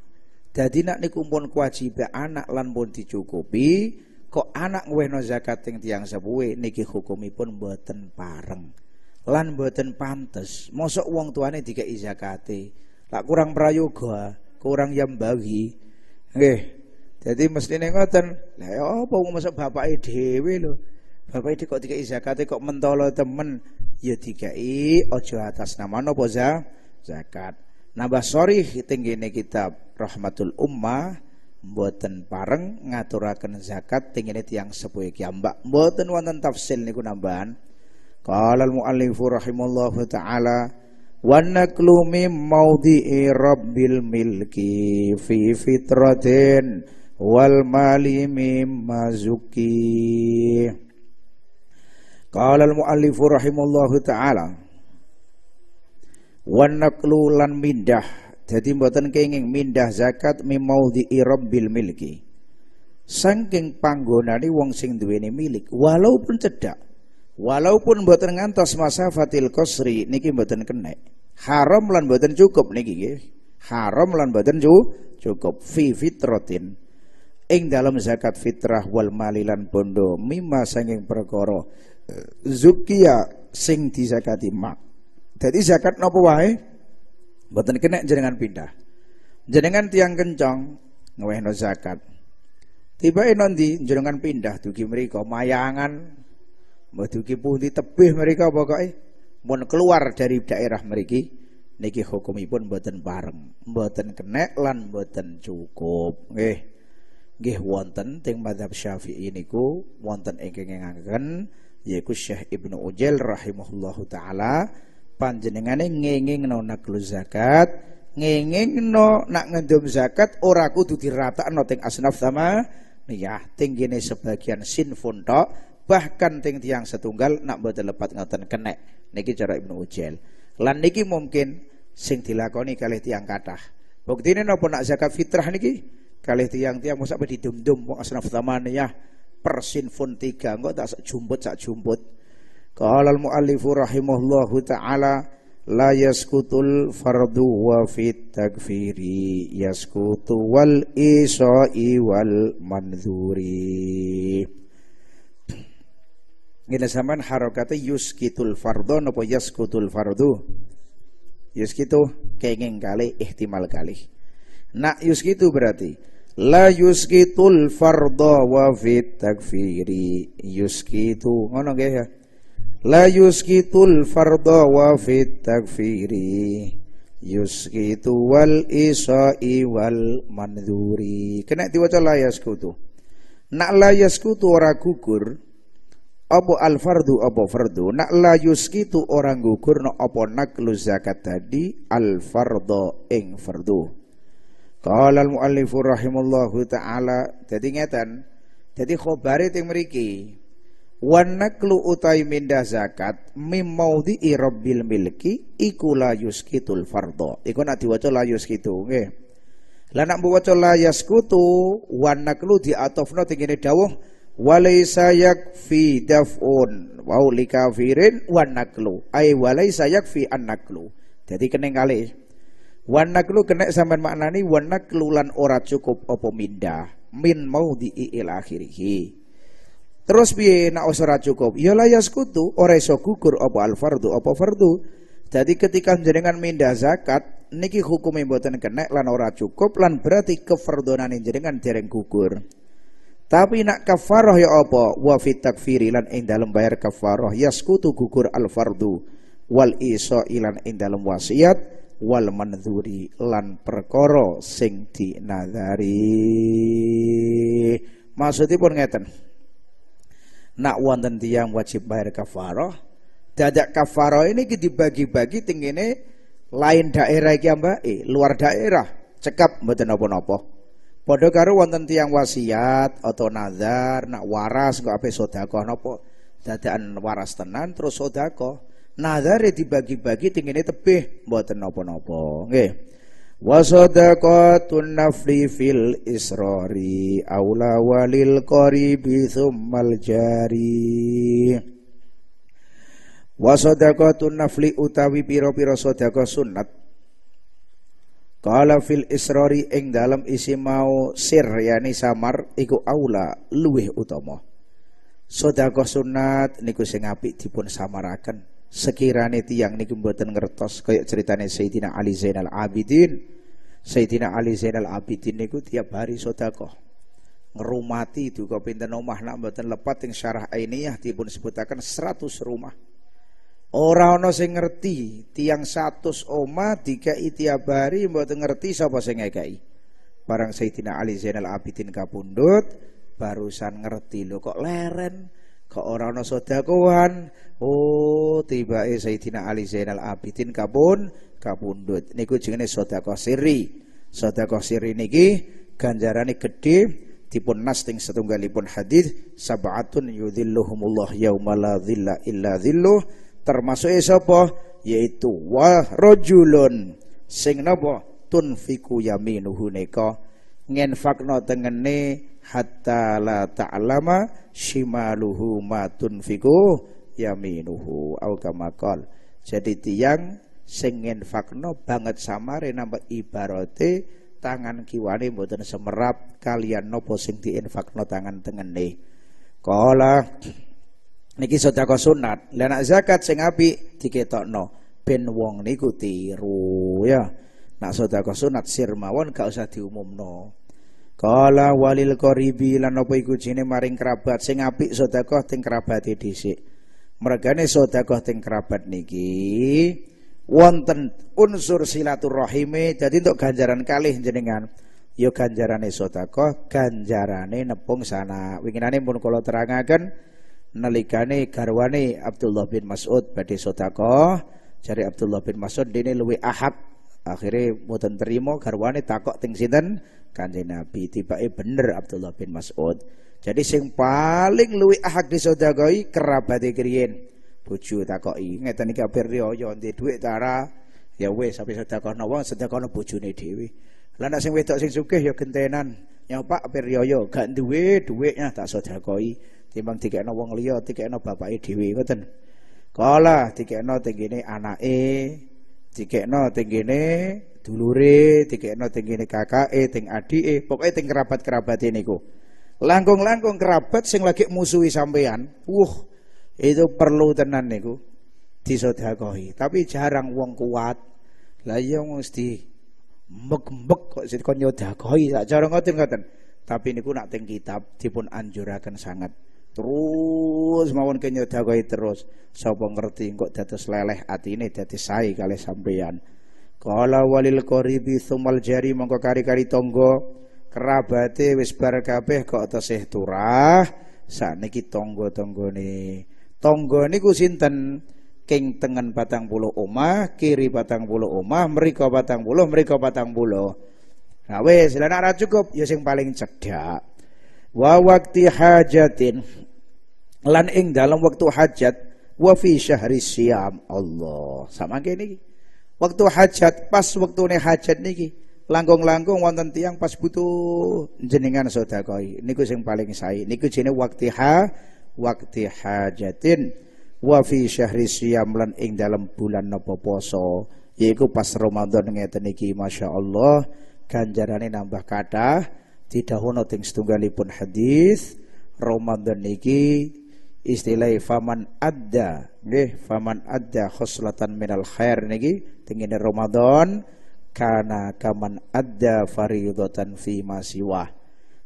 jadi nak niku pun kewajiban anak lan pun dicukupi kok anak ngwehno zakat ing tiang sepuhe niki hukumipun boten pareng lan boten pantes mosok wong tuane dikai zakate lak kurang prayoga kurang yang bagi Nggih. Jadi mestine ngoten. Lah ya apa wong mosok bapake dhewe lho. Bapake kok dikai zakate kok mentolo temen. Ya dikai aja atas nama napa zakat. Nambah tinggi tenggene kitab Rahmatul Ummah mboten pareng ngaturaken zakat tingene tiyang sepuh iki ambak mboten wonten tafsil niku nambahan qala al muallif rahimallahu taala wa naklu mim maudhi'i rabbil milki fi fitratin wal mali mimma zuki qala al muallif rahimallahu taala wa lan mindah jadi mboten kenging mindah zakat mim maudhi'i rabbil milki sangking panggonane wong sing duweni milik walaupun cedak Walaupun mboten ngantos masafatil kosri, niki mboten kenek. Haram lan mboten cukup niki Haram lan mboten cukup fi fitratin. Ing dalam zakat fitrah wal malilan bondo mimma sanging perkara eh, zukia sing dizakati mak. Jadi zakat nopo wae mboten kenek jenengan pindah. Jenengan tiang kencang ngewehno zakat. tiba enon di jenengan pindah dugi mereka mayangan Maduki pundi tebih mereka pokoknya Mun keluar dari daerah mereka Niki hukumipun mboten bareng Mboten kenek lan mboten cukup Nggih Nggih wonten ting madhab syafi'i niku Wonten ingkeng ingkengen Yaitu Syekh Ibnu Ujel rahimahullahu ta'ala Panjenengane ngenging no naklu zakat Ngenging no nak ngendum zakat Orang kudu dirata no ting asnaf sama Nih ya sebagian sin tok bahkan ting tiang setunggal nak mboten lepat ngoten kenek niki cara Ibnu ucel lan niki mungkin sing dilakoni kalih tiang kathah ini nopo nak zakat fitrah niki kalih tiang-tiang mosok pe dum dum wong asnaf ya persinfun tiga engko tak sak jumput sak jumput qala muallifu rahimahullahu taala la yaskutul fardu wa fit takfiri yaskutu wal isai wal manzuri ngene sampean harokate yuskitul fardhu napa yaskutul fardhu yuskitu kenging kali ihtimal kali nak yuskitu berarti la yuskitul fardhu wa takfiri yuskitu ngono nggih ya la yuskitul fardhu wa takfiri yuskitu wal isai wal manduri. kena diwaca la yaskutu nak la yaskutu ora gugur apa al fardu apa fardu nak la yuskitu orang gugur no apa naklu zakat tadi al fardu ing fardu Kalau al muallifu rahimullahu taala jadi ngeten Jadi khobari ting meriki Wa naklu utai minda zakat mim maudhi'i rabbil milki iku la al fardu iku nak diwaca layus yuskitu Oke Lanak nak maca la yaskutu wan naklu diatofno tinggini dawuh walaysa yakfi daf'un wau likafirin wan naklu ay walaysa yakfi an naklu jadi kening kali wan naklu kena sampean maknani wan naklu lan ora cukup apa mindah min maudhi ila akhirih Terus piye nak ora cukup? Ya la yaskutu ora iso gugur apa al fardu apa fardu. Jadi ketika jenengan mindah zakat niki hukum mboten kena lan ora cukup lan berarti kefardonan jenengan dereng gugur. Tapi nak kafaroh ya apa? Wa fit takfiri lan ing dalem bayar kafarah yaskutu gugur al fardu wal iso ilan ing dalem wasiat wal manzuri lan perkara sing dinadari. Maksudipun ngeten. Nak wonten tiyang wajib bayar kafaroh dadak kafaroh ini dibagi-bagi tengene lain daerah iki ambae, eh, luar daerah, cekap mboten napa-napa. Padha karo wonten tiyang wasiat atau nazar nak waras kok ape sedekah nopo dadakan waras tenan terus sedekah. Nazare dibagi-bagi tingine tebih mboten napa-napa. Nggih. Wa sadaqatun nafli fil isrori aula walil qaribi tsummal jari. Wa tunafli utawi piro-piro sedekah sunat Qala fil israri ing dalam isi mau sir yani samar iku aula luweh utama. sodako sunat niku sing apik dipun samaraken. Sekirane tiyang niku mboten ngertos kaya ceritane Sayyidina Ali Zainal Abidin. Sayyidina Ali Zainal Abidin niku tiap hari sodako Ngerumati duka pinten rumah nak mboten lepat yang syarah ainiyah dipun sebutakan 100 rumah. Ora ana sing ngerti tiang satus oma dikai tiap hari mboten ngerti sapa sing ngekeki. Barang Sayyidina Ali Zainal Abidin kapundhut barusan ngerti lho kok leren kok ora ana sedakohan. Oh, tibake Sayyidina Ali Zainal Abidin kapun kapundhut. Niku jenenge sedekah sirri. Sedekah sirri niki ganjarane gedhe dipun nas teng setunggalipun hadis sab'atun yudhilluhumullah yauma la dhilla illa dhilluh termasuk eh, sapa yaitu wa rajulun sing napa tunfiku yaminuhu neko ngenfakno tengene hatta la ta'lama shimaluhu ma tunfiku yaminuhu au kama jadi tiang sing ngenfakno banget samare nambah ibarote tangan kiwane mboten semerap kalian nopo sing diinfakno tangan tengene kala niki sedekah sunat lah nak zakat sing apik diketokno ben wong niku tiru ya nak sedekah sunat won gak usah diumumno Kala walil koribi lan apa iku jine maring kerabat sing apik sedekah teng kerabate dhisik. Mergane sedekah teng kerabat niki wonten unsur silaturahime jadi untuk ganjaran kalih jenengan yo ya ganjarane sedekah ganjarane nepung sana winginane pun kula terangaken nalikane garwane Abdullah bin Mas'ud badhe sedekah jare Abdullah bin Mas'ud dene luwi ahad akhire mboten terima garwane takok teng sinten Kanjeng Nabi tibake bener Abdullah bin Mas'ud jadi sing paling luwi ahad disedekahi kerabate kriyen bojo takoki ngeten iki kabar riyo ndek dhuwit ta ora ya wis sampe sedekah nawa sedekah no bojone dhewe lan nek sing wedok sing sugih ya gentenan nyopak periyo gak duwe dhuwitnya tak sedekahi so timbang tiga no wong liyo tiga no bapak i dewi ngoten kala tiga no tinggi ini anak e tiga no tinggi dulure tiga no tinggi ini kakak e ting adi e pokoknya ting kerabat kerabat niku. langkung langkung kerabat sing lagi musuhi sampean Wuh, itu perlu tenan niku disodakohi tapi jarang wong kuat lah yang mesti mbek-mbek kok sik kon nyodakohi sak cara ngoten tapi niku nak teng kitab dipun anjurakan sangat terus mawon kenyodakoi terus sapa ngerti kok dados leleh atine dadi sae kalih sampeyan kala walil qoribi sumal jari mongko kari-kari tonggo kerabate wis bar kabeh kok tesih turah Sa'niki tonggo-tonggone tonggo niku sinten king tengen batang puluh omah kiri batang puluh omah mereka batang puluh mereka batang puluh nah wis lan cukup ya sing paling cedhak wa wakti hajatin lan ing dalam waktu hajat wa fi syahri siam Allah sama ini waktu hajat pas waktu hajat niki langgong langgong wonten tiang pas butuh jenengan sedekah niku sing paling sae niku jenenge waktu ha waktu hajatin wa fi syahri siam lan ing dalam bulan napa poso yaiku pas Ramadan ngeten niki Masya Allah ganjarane nambah kata kathah didhawono ting setunggalipun hadis Ramadan niki istilah faman adda nggih faman adda khuslatan minal khair niki tengene Ramadan karena kaman adda faridatan fi masiwa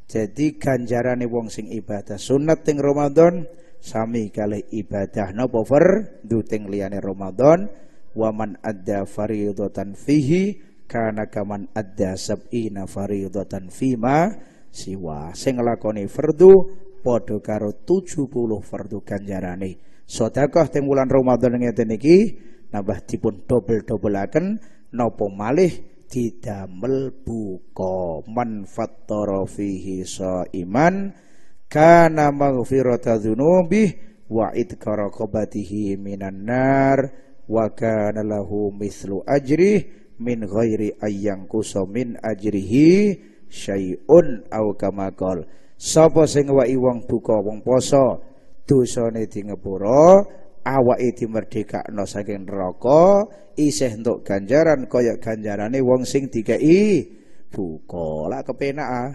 jadi ganjarane wong sing ibadah sunat teng Ramadan sami kali ibadah napa fardu teng liyane Ramadan waman adda faridatan fihi karena kaman adda sab'ina faridatan fima siwa sing lakoni fardu padha karo 70 fardu ganjarane. Sedekah teng wulan Ramadan ngeten nabah nambah dipun dobel-dobelaken napa malih didamel buka man fattara fihi iman, kana maghfirata dzunubi wa idkara qabatihi minan nar wa kana lahu mislu ajri min ghairi ayyang kuso min ajrihi syai'un au kamakol sapa sing ngewaki wong buka wong poso dosane dingepura awake dimerdekakno saking neraka isih entuk ganjaran kaya ganjarane wong sing dikeki buka lak kepenak ah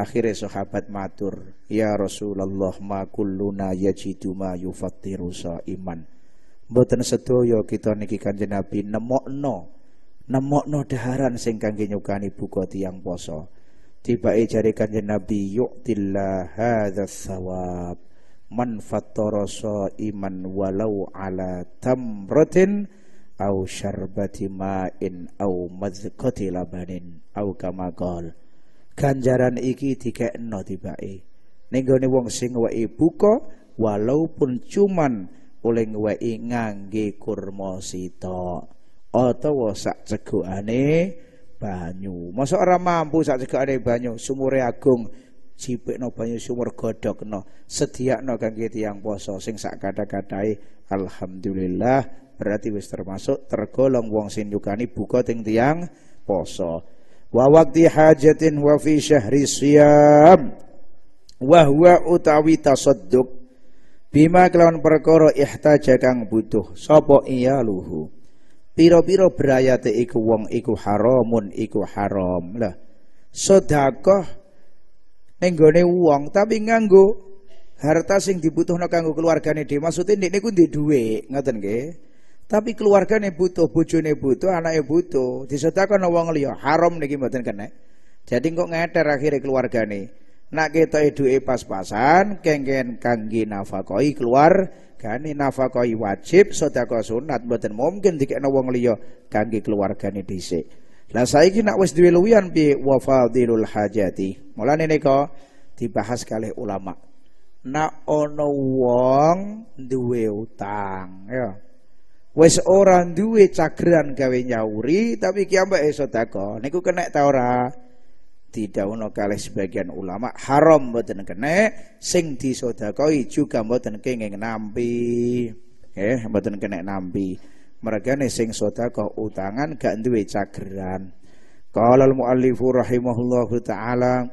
akhire sahabat matur ya rasulullah ma kulluna yajidu ma yufattiru iman mboten sedaya kita niki kanjeng nabi nemokno nemokno daharan sing kangge nyukani buka tiyang poso Tiba'i jari kanjeng Nabi yu'tillah hadha sawab man fattara iman walau ala tamratin au syarbati ma'in au madzqati labanin au kama qol. Ganjaran iki dikekno tiba'i. Ning gone wong sing wei buka walaupun cuman oleh wei ngangge kurma sitok. utawa sak cegokane banyu. Masa ora mampu sak cegakane banyu, sumure agung cipikno banyu sumur godhokno, sediakno kangge tiyang poso sing sak kata-katae alhamdulillah berarti wis termasuk tergolong wong sing nyukani buka ting tiyang poso. Wa waqti hajatin wa fi syahri siyam wa huwa utawi tasadduq bima kelawan perkara ihtaja kang butuh sapa iyaluhu luhu Piro-piro berayate iku wong iku haramun iku haram. Lah, sedekah ning gone wong tapi nganggo harta sing dibutuhno kanggo keluargane dhewe. Maksude ndekne ku duwe dhuwit, ngoten nggih. Tapi keluargane butuh, bojone butuh, anake butuh. Disedekahno wong liya haram niki mboten kena. Jadi kok ngeter akhire keluargane. Nak ketoke dhuwe pas-pasan, kengken kangge nafakoi keluar keluargane nafkah wajib sedekah sunat mboten mungkin dikekno wong liya kangge keluargane dhisik lah saiki nak wis duwe luwian piye wafadilul hajati mulane nika dibahas kali ulama nak ono wong duwe utang ya wis ora duwe cagran gawe nyauri tapi ki ambek sedekah niku kenek ta ora didhawuhna kalih sebagian ulama haram mboten kene sing disodakoi juga mboten kenging nampi eh mboten kena nampi nih sing sedekah utangan gak duwe cageran qala al muallifu rahimahullahu taala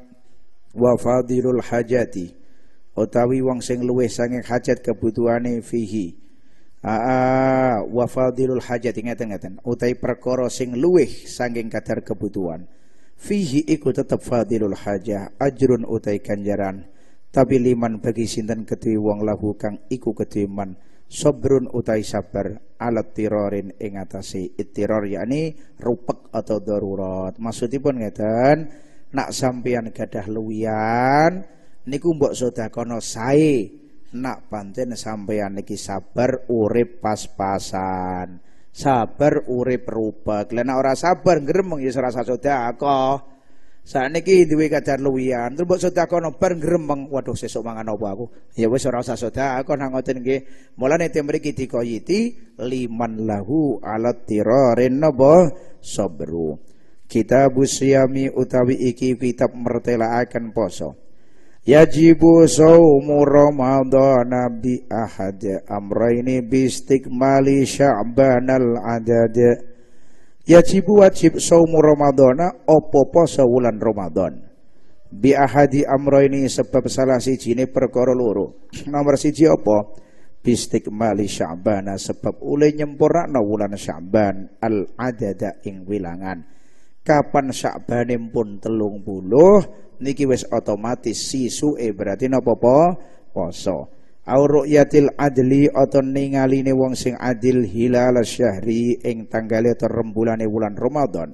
wa fadilul hajati utawi wong sing luwih sanging hajat kebutuhane fihi Aa, wa fadilul hajat ingatan ingatan utai perkara sing luwih sanging kadar kebutuhan fihi iku tetap fadilul hajah ajrun utai ganjaran tapi liman bagi sinten keti wong lahu kang iku kedui man sobrun utai sabar alat tirorin ingatasi itiror yakni rupek atau darurat maksudipun ngeten nak sampeyan gadah luwian niku mbok sedakono sae nak panten sampean niki sabar urip pas-pasan sabar urip rupa lha ora sabar ngremeng ya ora sedekah sakniki duwe kadar luwian terus mbok sedekah no bar ngremeng waduh sesuk mangan apa aku ya wes ora usah sedekah nang ngoten nggih mulane te mriki dikoyiti liman lahu alat tirorin nobo sabru kitab usyami utawi iki kitab akan poso yajibu saumu Ramadhan bi ahad amraini bi istikmali sya'ban al adad yajibu wajib saumu Ramadhan opo poso wulan ramadan bi ahadi amraini sebab salah siji ini perkara loro nomor siji opo bi istikmali sya'ban sebab ule nyempurnakna wulan sya'ban al adada ing wilangan kapan sya'bane pun telung puluh niki wis otomatis su'e berarti napa po poso au ru'yatil adli atau ningali ningaline wong sing adil hilal syahri ing tanggale terrembulane wulan Ramadan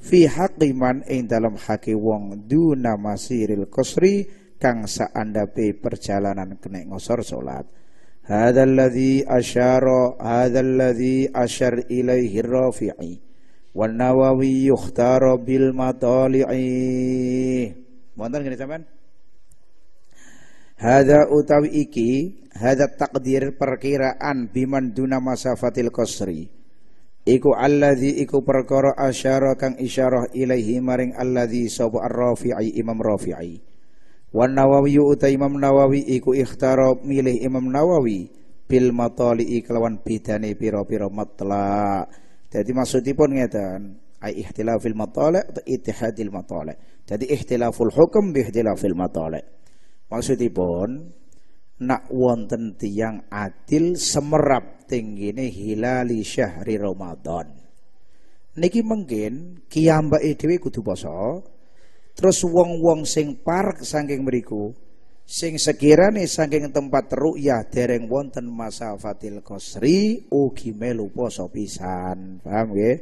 fi haqiman ing dalam haki wong duna masiril qasri kang saandape perjalanan kene ngosor salat hadzal ladzi asyara hadzal ladzi asyar ilaihi rafi'i wan nawawi yukhtara bil matali'i Wonten ngene sampean? Hada utawi iki hada takdir perkiraan biman duna masafatil qasri. Iku alladzi iku perkara asyara kang isyarah ilaihi maring alladzi sapa ar-Rafi'i Imam Rafi'i. Wan Nawawi uta Imam Nawawi iku ikhtara milih Imam Nawawi bil matali kelawan bedane pira-pira matla. Dadi maksudipun ngeten, ai ihtilafil matali atau ittihadil matali. Jadi ikhtilaful hukum bi ikhtilafil Maksud Maksudipun nak wonten tiang adil semerap tinggi tinggine hilali syahri Ramadan. Niki mungkin kiamba dhewe kudu poso. Terus wong-wong sing park saking meriku, sing sekirane saking tempat ru'yah dereng wonten fatil kosri ugi melu poso pisan. Paham nggih?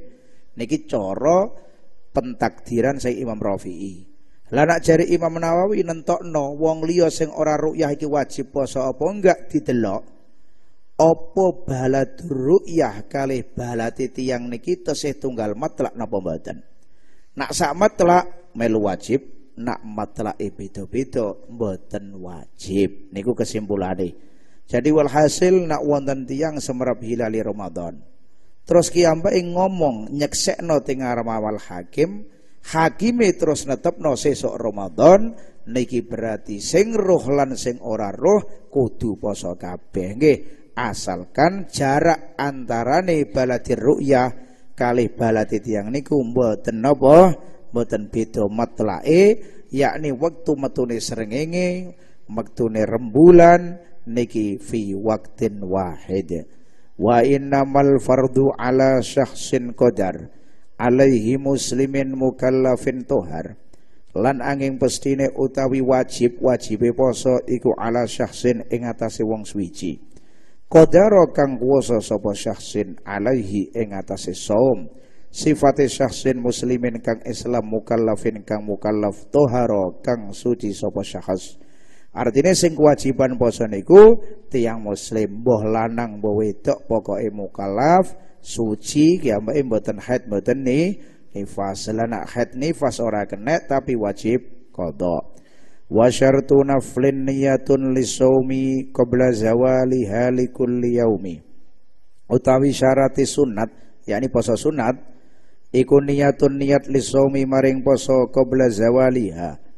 Niki coro pentakdiran saya Imam Rafi'i. Lah nak jari Imam Nawawi nentokno wong liya sing ora rukyah iki wajib poso apa enggak didelok. Apa baladur rukyah kali balati tiang niki tesih tunggal matlak napa mboten. Nak sak matlak melu wajib, nak matlak beda-beda mboten wajib. Niku kesimpulane. Jadi walhasil nak wonten tiang semerap hilali Ramadan. Terus Ki Ampai ngomong No ting mawal hakim, hakime terus No Sesok Ramadan niki berarti sing roh lan sing ora roh kudu poso kabeh nggih asalkan jarak antarane baladir ru'yah kalih balati tiyang niku mboten napa mboten beda matlake yakni wektu metune srengenge wektune rembulan niki fi waktin wahid wa innamal fardu ala syakhsin qadar alaihi muslimin mukallafin tohar lan angin pestine utawi wajib wajibe poso iku ala syakhsin ing atase wong suwiji qadar kang kuwasa sapa syakhsin alaihi ing atase saum sifate syakhsin muslimin kang islam mukallafin kang mukallaf tohar kang suci sapa syakhsin Artinya sing kewajiban poso niku tiang muslim boh lanang boh wedok pokoke mukallaf suci kiambake mboten haid mboten ni nifas lan haid nifas ora kena tapi wajib qada wa syartu naflin niyatun lisaumi qabla zawali halikul yaumi utawi syarati sunat yakni poso sunat iku niyatun niat lisaumi maring poso qabla zawaliha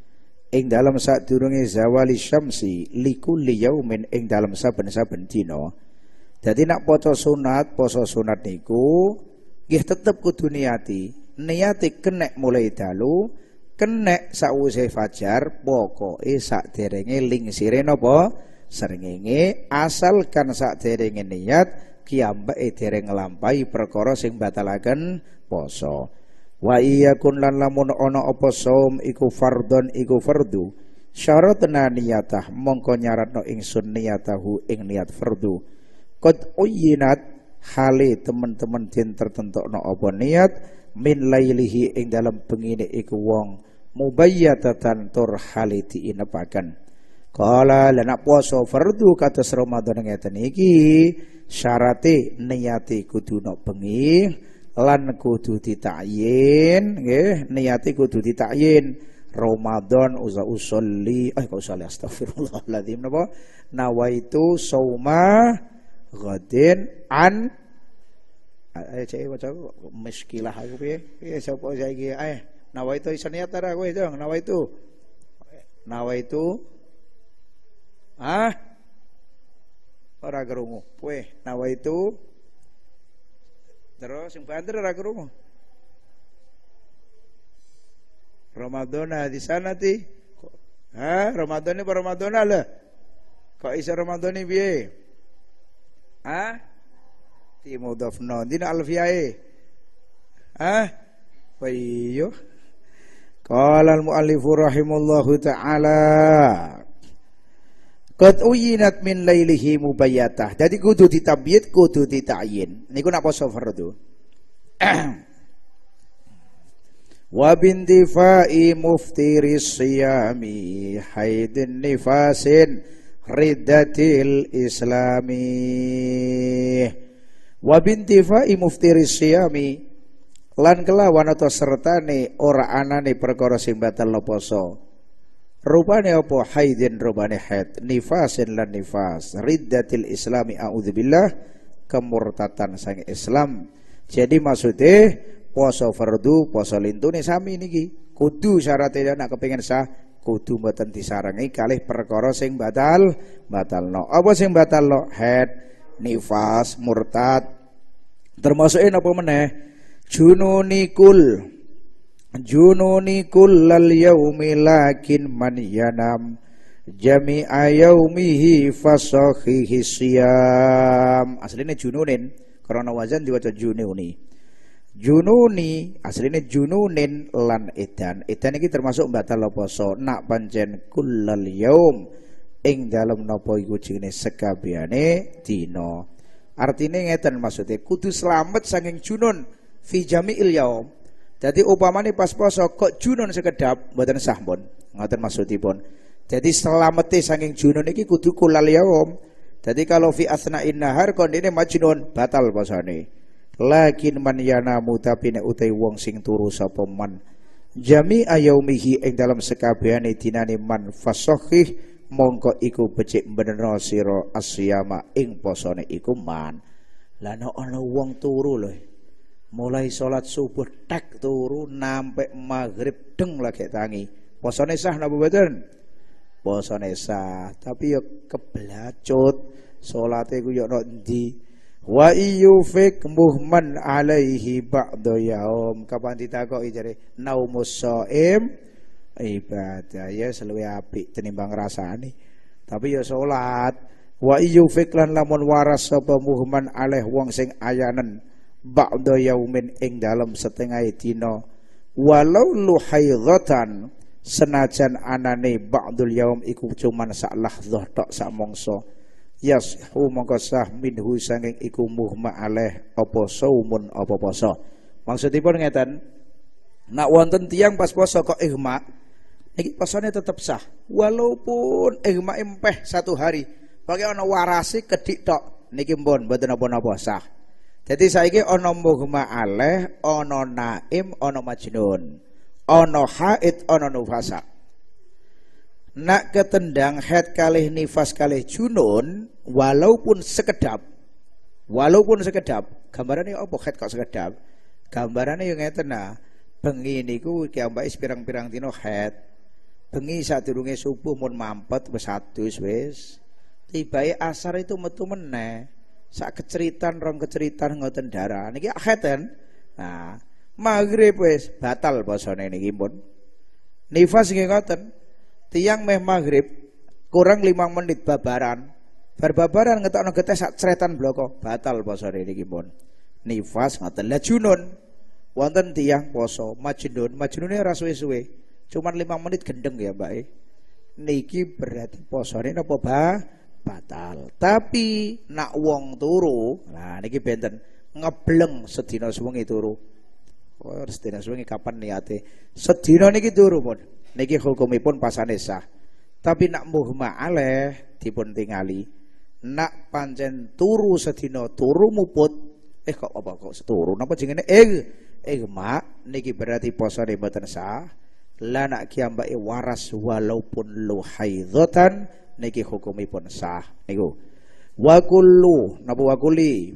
ing dalam sadurunge zawali syamsi liku yaumin ing dalam saben-saben dina. Jadi nak poso sunat, poso sunat niku gih tetep kudu niati. Niati kenek mulai dalu, kenek sakwise fajar, pokoke sakderenge lingsire napa srengenge asalkan sakderenge niat kiambake dereng nglampahi perkara sing batalaken poso wa iya kun lan lamun ana apa saum iku fardon iku fardu syaratna niyatah mongko nyaratno ingsun niyatahu ing niat fardu qad uyyinat hale teman-teman den tertentokno apa niat min lailihi ing dalam pengine iku wong mubayyatatan tur hale diinepaken Kala lenak puasa fardu kata Ramadan ngeten iki syarate niyati kudu no bengi lan kudu ditakyin nggih niati kudu ditakyin Ramadan uza usolli eh kok usolli astagfirullahaladzim napa nawaitu sauma ghadin an ayo cek maca miskilah aku piye piye sapa saiki eh nawaitu iso niat ta kowe dong nawaitu nawaitu ah ora gerungu kowe nawaitu Terus yang banter ora rumah Ramadhan di sana ti. Ha, Ramadane Ramadan Ramadan lah. Kok iso Ramadane piye? Ha? Ti di dina alfiyae. Ha? Wayyo. Oh iya. Qala al-muallifu rahimullahu ta'ala. Qad uyinat min laylihi mubayyatah. Jadi kudu ditambyid, kudu dita'yin. Niku napa sofer tu. Wa bintifai muftiri siyami haidin nifasin riddatil islami. Wa bintifai muftiri siyami lan kelawan atau ni ora anani perkara simbatan batal poso Rubane apa haidin rubane haid Nifasin lan nifas Riddatil islami a'udzubillah Kemurtatan sang islam Jadi maksudnya Poso fardu, poso ki, sami niki Kudu syaratnya nak kepengen sah Kudu mboten disarangi kalih perkara sing batal Batal no Apa sing batal no? Haid, nifas, murtad Termasuk apa meneh Jununikul jununi kullal yaumi lakin man yanam jami'a yaumihi fasahihi siyam aslinya jununin karena wazan diwaca jununi jununi aslinya jununin lan edan edan ini termasuk batal poso nak pancen kullal yaum ing dalam nopo iku jenenge sekabiane dina Artinya ngeten maksudnya kudu selamat saking junun fi jami'il yaum jadi upamane pas poso kok junun sekedap mboten sah pun. Ngoten maksudipun. Jadi selamete saking junun iki kudu kulal yaum. Jadi kalau fi asna'in nahar kondine majnun batal posone. Lakin man yanamu tapi nek utai wong sing turu sapa man jami ayaumihi ing dalam sekabehane dinane man fasahih mongko iku becik benero sira asyama ing posone iku man. Lah ana wong turu lho mulai sholat subuh tek turu nampai maghrib deng lagi tangi posone sah napa mboten posone sah tapi yo kebelacut sholatnya ku yo nanti wa fik muhman alaihi ba'da yaum kapan ditakoki jare naumus soim ibadah ya seluwe api tenimbang rasane tapi yo sholat wa fik lan lamun waras sapa muhman alaih wong sing ayanan ba'da yaumin ing dalam setengah dino walau luhaidatan senajan anane ba'dul yaum iku cuman sak lahzah tok sak mangsa yashu mongko sah minhu sanging iku muhma aleh apa saumun apa poso maksudipun ngeten nak wonten tiang pas poso kok ihma niki posone tetep sah walaupun ihma empeh satu hari bagi ana warasi kedik tok niki mbon mboten apa-apa sah jadi saiki ana mughma aleh, ana naim, ana majnun. Ana haid, ana nufasa. Nak ketendang head kalih nifas kalih junun walaupun sekedap. Walaupun sekedap, gambarane apa head kok sekedap? Gambarane yo ngeten nah. Bengi niku kiambake pirang-pirang head head Bengi sadurunge subuh mun mampet wis adus wis. Tibae asar itu metu meneh sak keceritan rong keceritan ngoten darah niki akheten kan? nah maghrib wis batal posone niki pun nifas nggih ngoten tiang meh maghrib kurang lima menit babaran berbabaran ngetokno getes sak ceretan bloko batal posone niki pun nifas ngoten la junun wonten tiang poso majnun majnune ora suwe-suwe cuman lima menit gendeng ya mbak e. niki berarti posone napa bah batal. Tapi nak wong turu, nah niki benten ngebleng sedina suwengi turu. Oh, sedina suwengi kapan niate? Sedina niki turu pun. Niki hukumipun pasane sah. Tapi nak muhma aleh dipun tingali. Nak pancen turu sedina turu muput. Eh kok apa kok seturu napa jenenge? Eh eh mak niki berarti posone mboten sah. Lah nak kiambake waras walaupun luhaidzotan niki hukumipun sah niku wa kullu napa wa kulli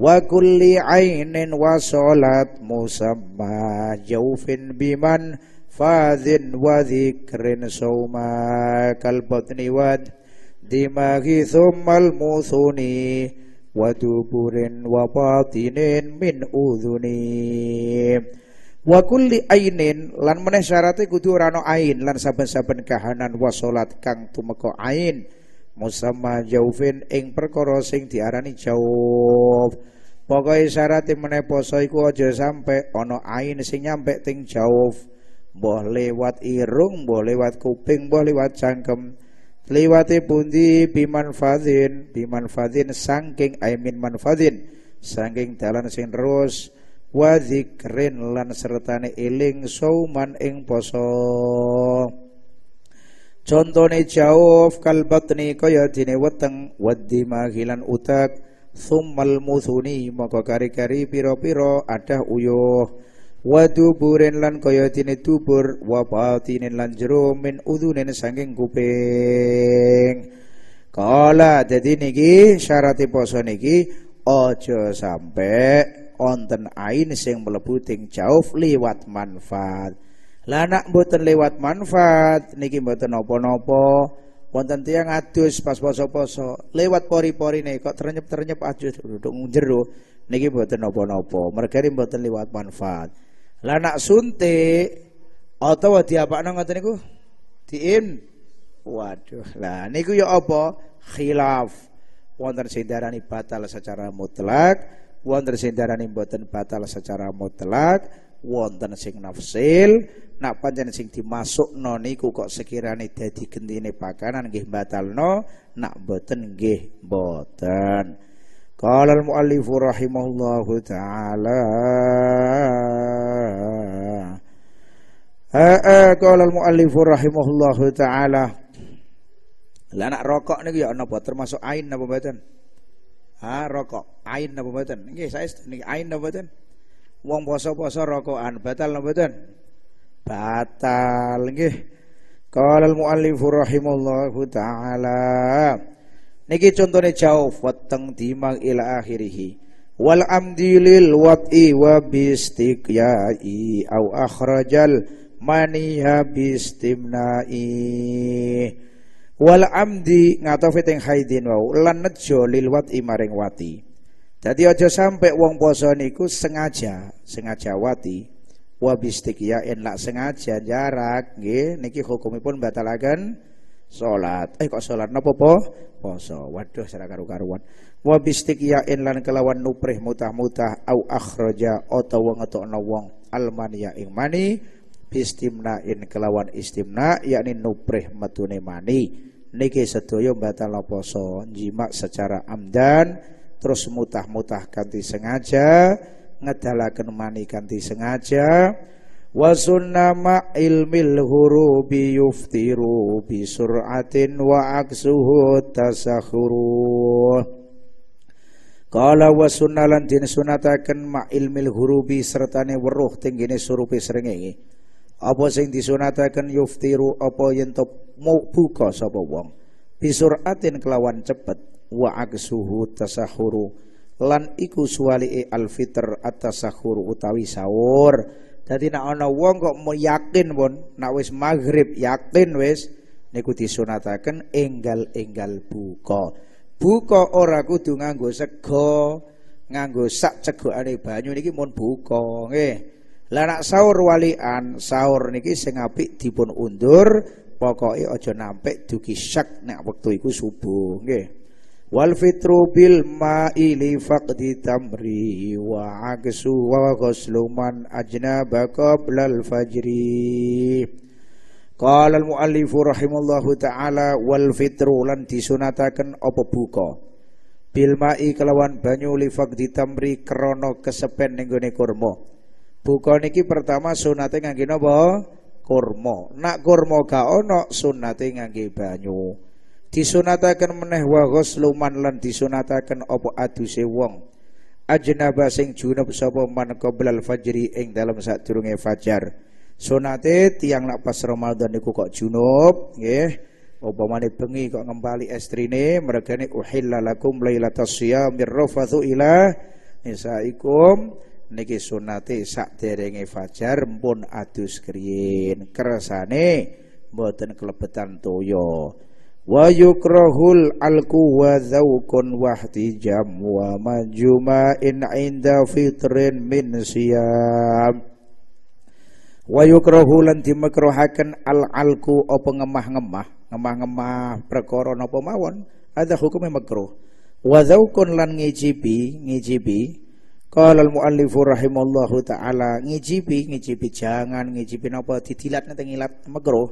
wa kulli ainin wa salat musamma jaufin biman fadhin wa dhikrin sauma kalbatni wad dimaghi thummal musuni wa duburin wa batinin min udhuni wa kulli ainin lan meneh syarate kudu ora ana ain lan saben-saben kahanan wa salat kang tumeka ain musamma jaufin ing perkara sing diarani jauf pokoke syarate meneh poso iku aja sampe ana ain sing nyampe ting jauf mbah lewat irung mbah lewat kuping mbah lewat cangkem liwati e pundi biman fadin, biman fadin sangking aimin manfadin, sangking dalan sing terus wa zikrin lan sertane eling sauman ing poso contone jauf kal batni kaya dene weteng wadima hilan utak summal musuni moko kari-kari piro piro adah uyuh waduburin lan kaya dene dubur wa batinin lan jero min udunin saking kuping kala jadi niki syarat poso niki ojo sampai onten ain sing mlebu ting jauf liwat manfaat lah nak mboten liwat manfaat niki mboten napa-napa wonten tiyang adus pas poso-poso lewat pori-porine kok terenyep-terenyep adus duduk jero niki mboten napa-napa mergane mboten liwat manfaat lah nak suntik atau diapakno ngoten niku diin waduh lah niku ya apa khilaf wonten sing darani batal secara mutlak wonten sing darani mboten batal secara mutlak wonten sing nafsil nak pancen sing noni, niku kok sekirane dadi gentine pakanan nggih batalno nak mboten nggih mboten qala al muallif rahimahullahu taala qala al muallif rahimahullahu taala lah nak rokok niku ya napa termasuk ain napa mboten Ha ah, rokok ain napa mboten? Nggih saestu niki ain napa mboten? Wong poso-poso rokokan batal napa mboten? Batal nggih. Qala al rahimallahu taala. Niki contone jawab weteng dimang ila akhirihi Wal amdilil wat'i wa bistiqya'i Aw akhrajal maniha bistimna'i. Bistimna'i. wal amdi ngatofi teng haidin wau lan nejo lil imareng wati Jadi aja sampe wong poso niku sengaja sengaja wati wa ya lak sengaja jarak nggih niki hukumipun batalaken salat eh kok salat napa po poso waduh secara karu-karuan wa ya lan kelawan nuprih mutah-mutah au akhraja utawa ngetokno wong almania ya ing mani istimnain kelawan istimna yakni nuprih metune mani niki sedaya batal poson jimak secara amdan terus mutah-mutah kanthi sengaja ngedalaken mani kanthi sengaja wa sunnama ilmil hurubi yuftiru bi sur'atin wa aksuhu tasakhuru Kala wa sunnalan din sunataken ma ilmil hurubi sertane weruh tinggine surupi srengenge apa sing disunataken yuftiru apa yen to buka sapa wong bisuratin kelawan cepet wa aksuhu tasahuru lan iku suwalike alfitr atasahur utawi sahur jadi nek ana wong kok yakin pun na wis maghrib yakin wis niku disunataken enggal-enggal buka buka ora kudu nganggo sego nganggo sak cegokane banyu niki mun buka nggih Lanak sahur walian, sahur niki sing apik dipun undur, pokoke aja nampet dugi syak nek wektu iku subuh, nggih. Wal fitru bil ma'i li faqdi tamri wa aksu wa ghuslu man ajnaba qabla al fajri. Qala al muallifu rahimallahu taala wal fitru lan disunataken apa buka. Bil ma'i kelawan banyu li faqdi tamri krana kesepen ning gone kurma. Buka niki pertama sunate ngangge napa? Kurma. Nak kurma gak ono sunate ngangge banyu. Disunataken meneh wa ghuslu lan disunataken apa aduse wong. Ajnaba sing junub sapa man qoblal fajri ing dalem sadurunge fajar. Sunate tiang nak pas Ramadan niku kok junub, nggih. upamane bengi kok ngembali estrine mergane uhilla lakum lailatas siyamir rafathu ila nisaikum niki sunate derenge fajar pun adus kriyin kersane mboten kelebetan toya wa yukrahul alku wa dzauqun wahtijam wa majma'in inda fitrin min siyam wa yukrahu lan dimakruhaken al alku apa ngemah-ngemah ngemah-ngemah perkara napa mawon ada hukumnya makruh wa dzauqun lan ngicipi ngicipi Qala al-muallifu rahimallahu taala ngicipi ngicipi jangan ngicipi napa didilat nanti ngilat makruh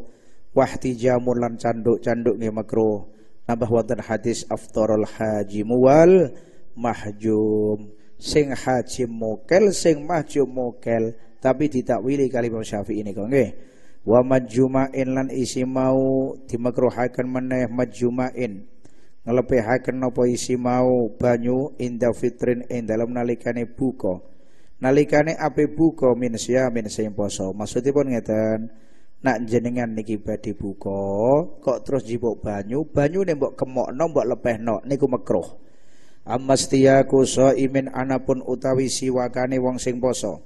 wahtijamun lan canduk-canduk nggih makruh nambah wonten hadis aftarul haji mual mahjum sing haji mokel sing mahjum mokel tapi ditakwili kali Imam Syafi'i ini kok nggih wa majjuma'in lan isi mau dimakruhaken meneh majumain ngelepehaken napa isi mau banyu inda fitrin ing dalam nalikane buka nalikane ape buka min sia min sing poso maksudipun ngeten nak jenengan niki badhe buka kok terus jipuk banyu banyu ne mbok kemokno mbok lepehno niku makruh ammastiyaku imin anapun utawi siwakane wong sing poso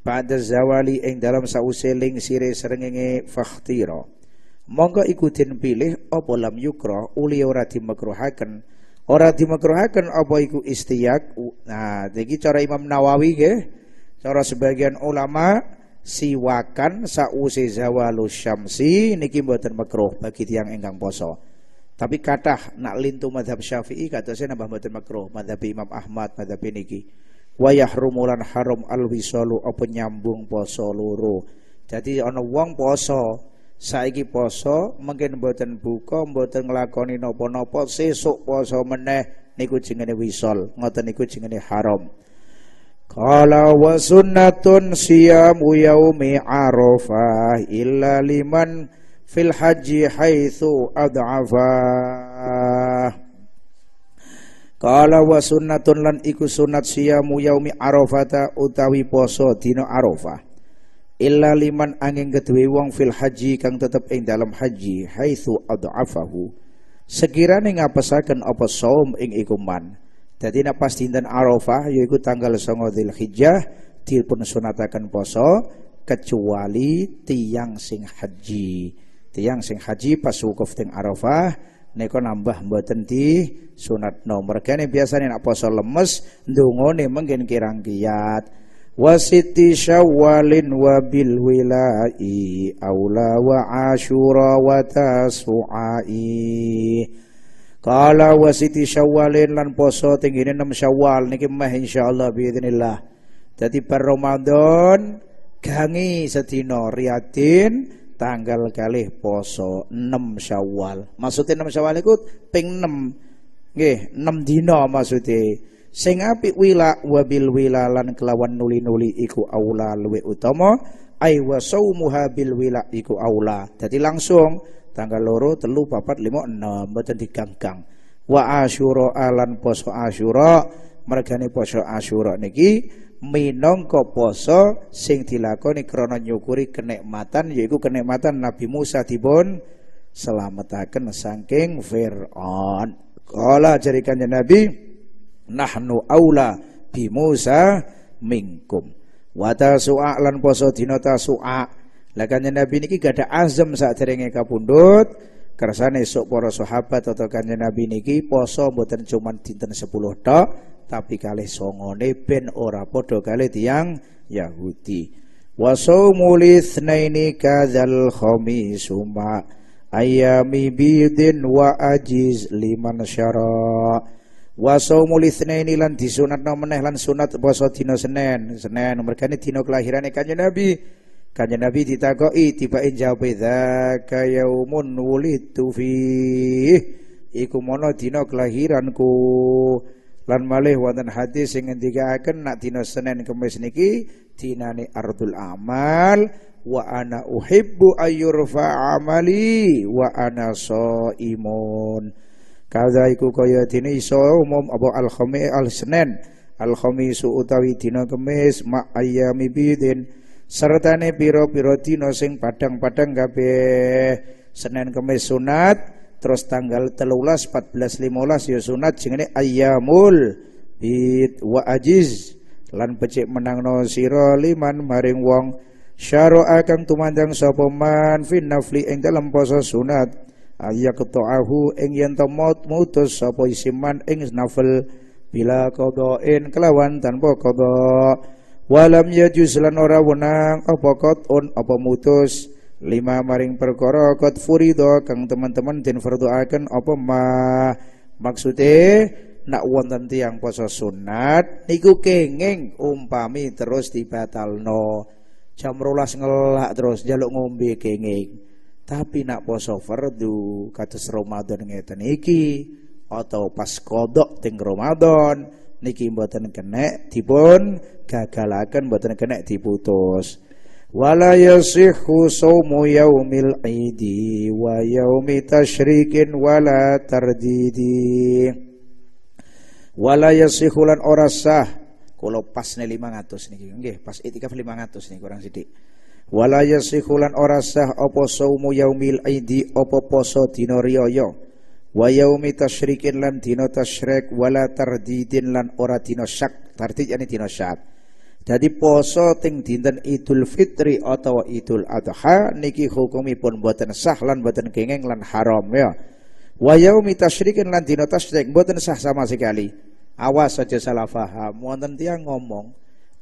pada zawali ing dalam sause sire serengenge fakhtiro monggo ikutin pilih apa lam yukro uli ora dimekruhaken ora dimekruhaken apa iku istiyak nah iki cara Imam Nawawi ke cara sebagian ulama siwakan sausi zawalu syamsi niki mboten makruh bagi tiang enggang poso tapi katah nak lintu madhab Syafi'i kata saya nambah mboten makruh madhab Imam Ahmad madhab niki wayah rumulan haram alwisalu apa nyambung poso luru jadi ono wong poso saiki poso mungkin mboten buka mboten nglakoni napa-napa sesuk poso meneh niku jenenge wisol ngoten niku jenenge haram Qala wa sunnatun siyamu yaumi arafah illa liman fil haji haitsu ad'afa Qala wa sunnatun lan iku sunat siyamu yaumi arafata utawi poso tino arafah illa liman angin ketuwi wong fil haji kang tetep ing dalam haji haitsu adhafahu sekirane ngapesaken apa saum ing iku man dadi nek pas dinten Arafah yaiku tanggal 9 Dzulhijjah dipun sunataken poso kecuali tiang sing haji tiang sing haji pas wukuf teng Arafah neko nambah mboten di sunat nomor kene biasane nek poso lemes ndungone menggen kirang kiat wasiti syawalin wa bil wilai aula wa asyura wa tasuai kala syawalin lan poso tinggine 6 syawal niki mah insyaallah biidznillah dadi per Ramadan gangi sedina riyatin tanggal kali poso 6 syawal maksudnya 6 syawal iku ping 6 nggih 6 dina maksudnya sing apik wila wabil wilalan kelawan nuli-nuli iku aula luwe utama ai wa saumuha bil wila iku aula dadi langsung tanggal loro telu papat lima enam mboten diganggang wa asyura alan poso asyura mergane poso asyura niki minangka poso sing dilakoni krana nyukuri kenikmatan yaiku kenikmatan Nabi Musa dipun selametaken saking Firaun. Kala jerikan Nabi nahnu aula bi Musa minkum wa tasu'a lan poso dina tasu'a lah kanjeng Nabi niki gada azam sakderenge kapundhut kersane esuk para sahabat atau kanjeng Nabi niki poso mboten cuma dinten 10 tok tapi kali songone ben ora padha kalih tiyang Yahudi wa saumu litsnaini kadzal khamisuma ayami bidin wa ajiz liman syara wa saumul itsnaini lan disunatno meneh lan sunat senen senen. Senin Senin mergane dina kelahiran Kanjeng Nabi Kanjeng Nabi ditakoki tibain jawab kaya umun wuli fi iku mono dina kelahiranku lan malih wonten hadis sing akan nak tino senen kemis niki dinane ardul amal wa ana uhibbu ayurfa amali wa ana imun. so Kaza iku kaya dene iso umum apa al khami al senen al khamisu utawi dina kemis mak ayami bidin sertane pira-pira dina sing padang-padang kabeh Senin kemis sunat terus tanggal telulas 14 15 ya sunat jenenge ayyamul bid wa ajiz lan pecik menang menangno sira liman maring wong syara akan tumandang sapa man fi nafli ing dalam poso sunat ayaqta'ahu ing yen to maut mutus sapa isiman ing nafal bila qada'in kelawan tanpa qada walam yajuz lan ora wenang apa qat'un apa mutus lima maring perkara qad furida kang teman-teman den farduaken apa ma maksude nak wonten tiang poso sunat niku kenging umpami terus dibatalno jam rolas ngelak terus jaluk ngombe kenging tapi nak poso fardu kados Ramadan ngeten iki atau pas kodok teng Ramadan niki mboten kena, dipun gagalaken mboten kenek diputus. Wala yasihu saumu yaumil idi wa yaumi tashrikin wala tardidi. Wala yasihu lan ora sah kula pas ne 500 niki nggih pas itikaf 500 niki kurang sithik wala sihulan ora sah apa saumu yaumil idi apa poso dina riyaya wa yaumi tasyrikin lan dina tasyrik wala tardidin lan ora dina syak tardid yani dina syak jadi poso ting dinten Idul Fitri atau Idul Adha niki hukumipun buatan sah lan buatan kengeng lan haram ya wa yaumi tasyrikin lan dina tasyrik buatan sah sama sekali awas saja salah faham wonten tiang ngomong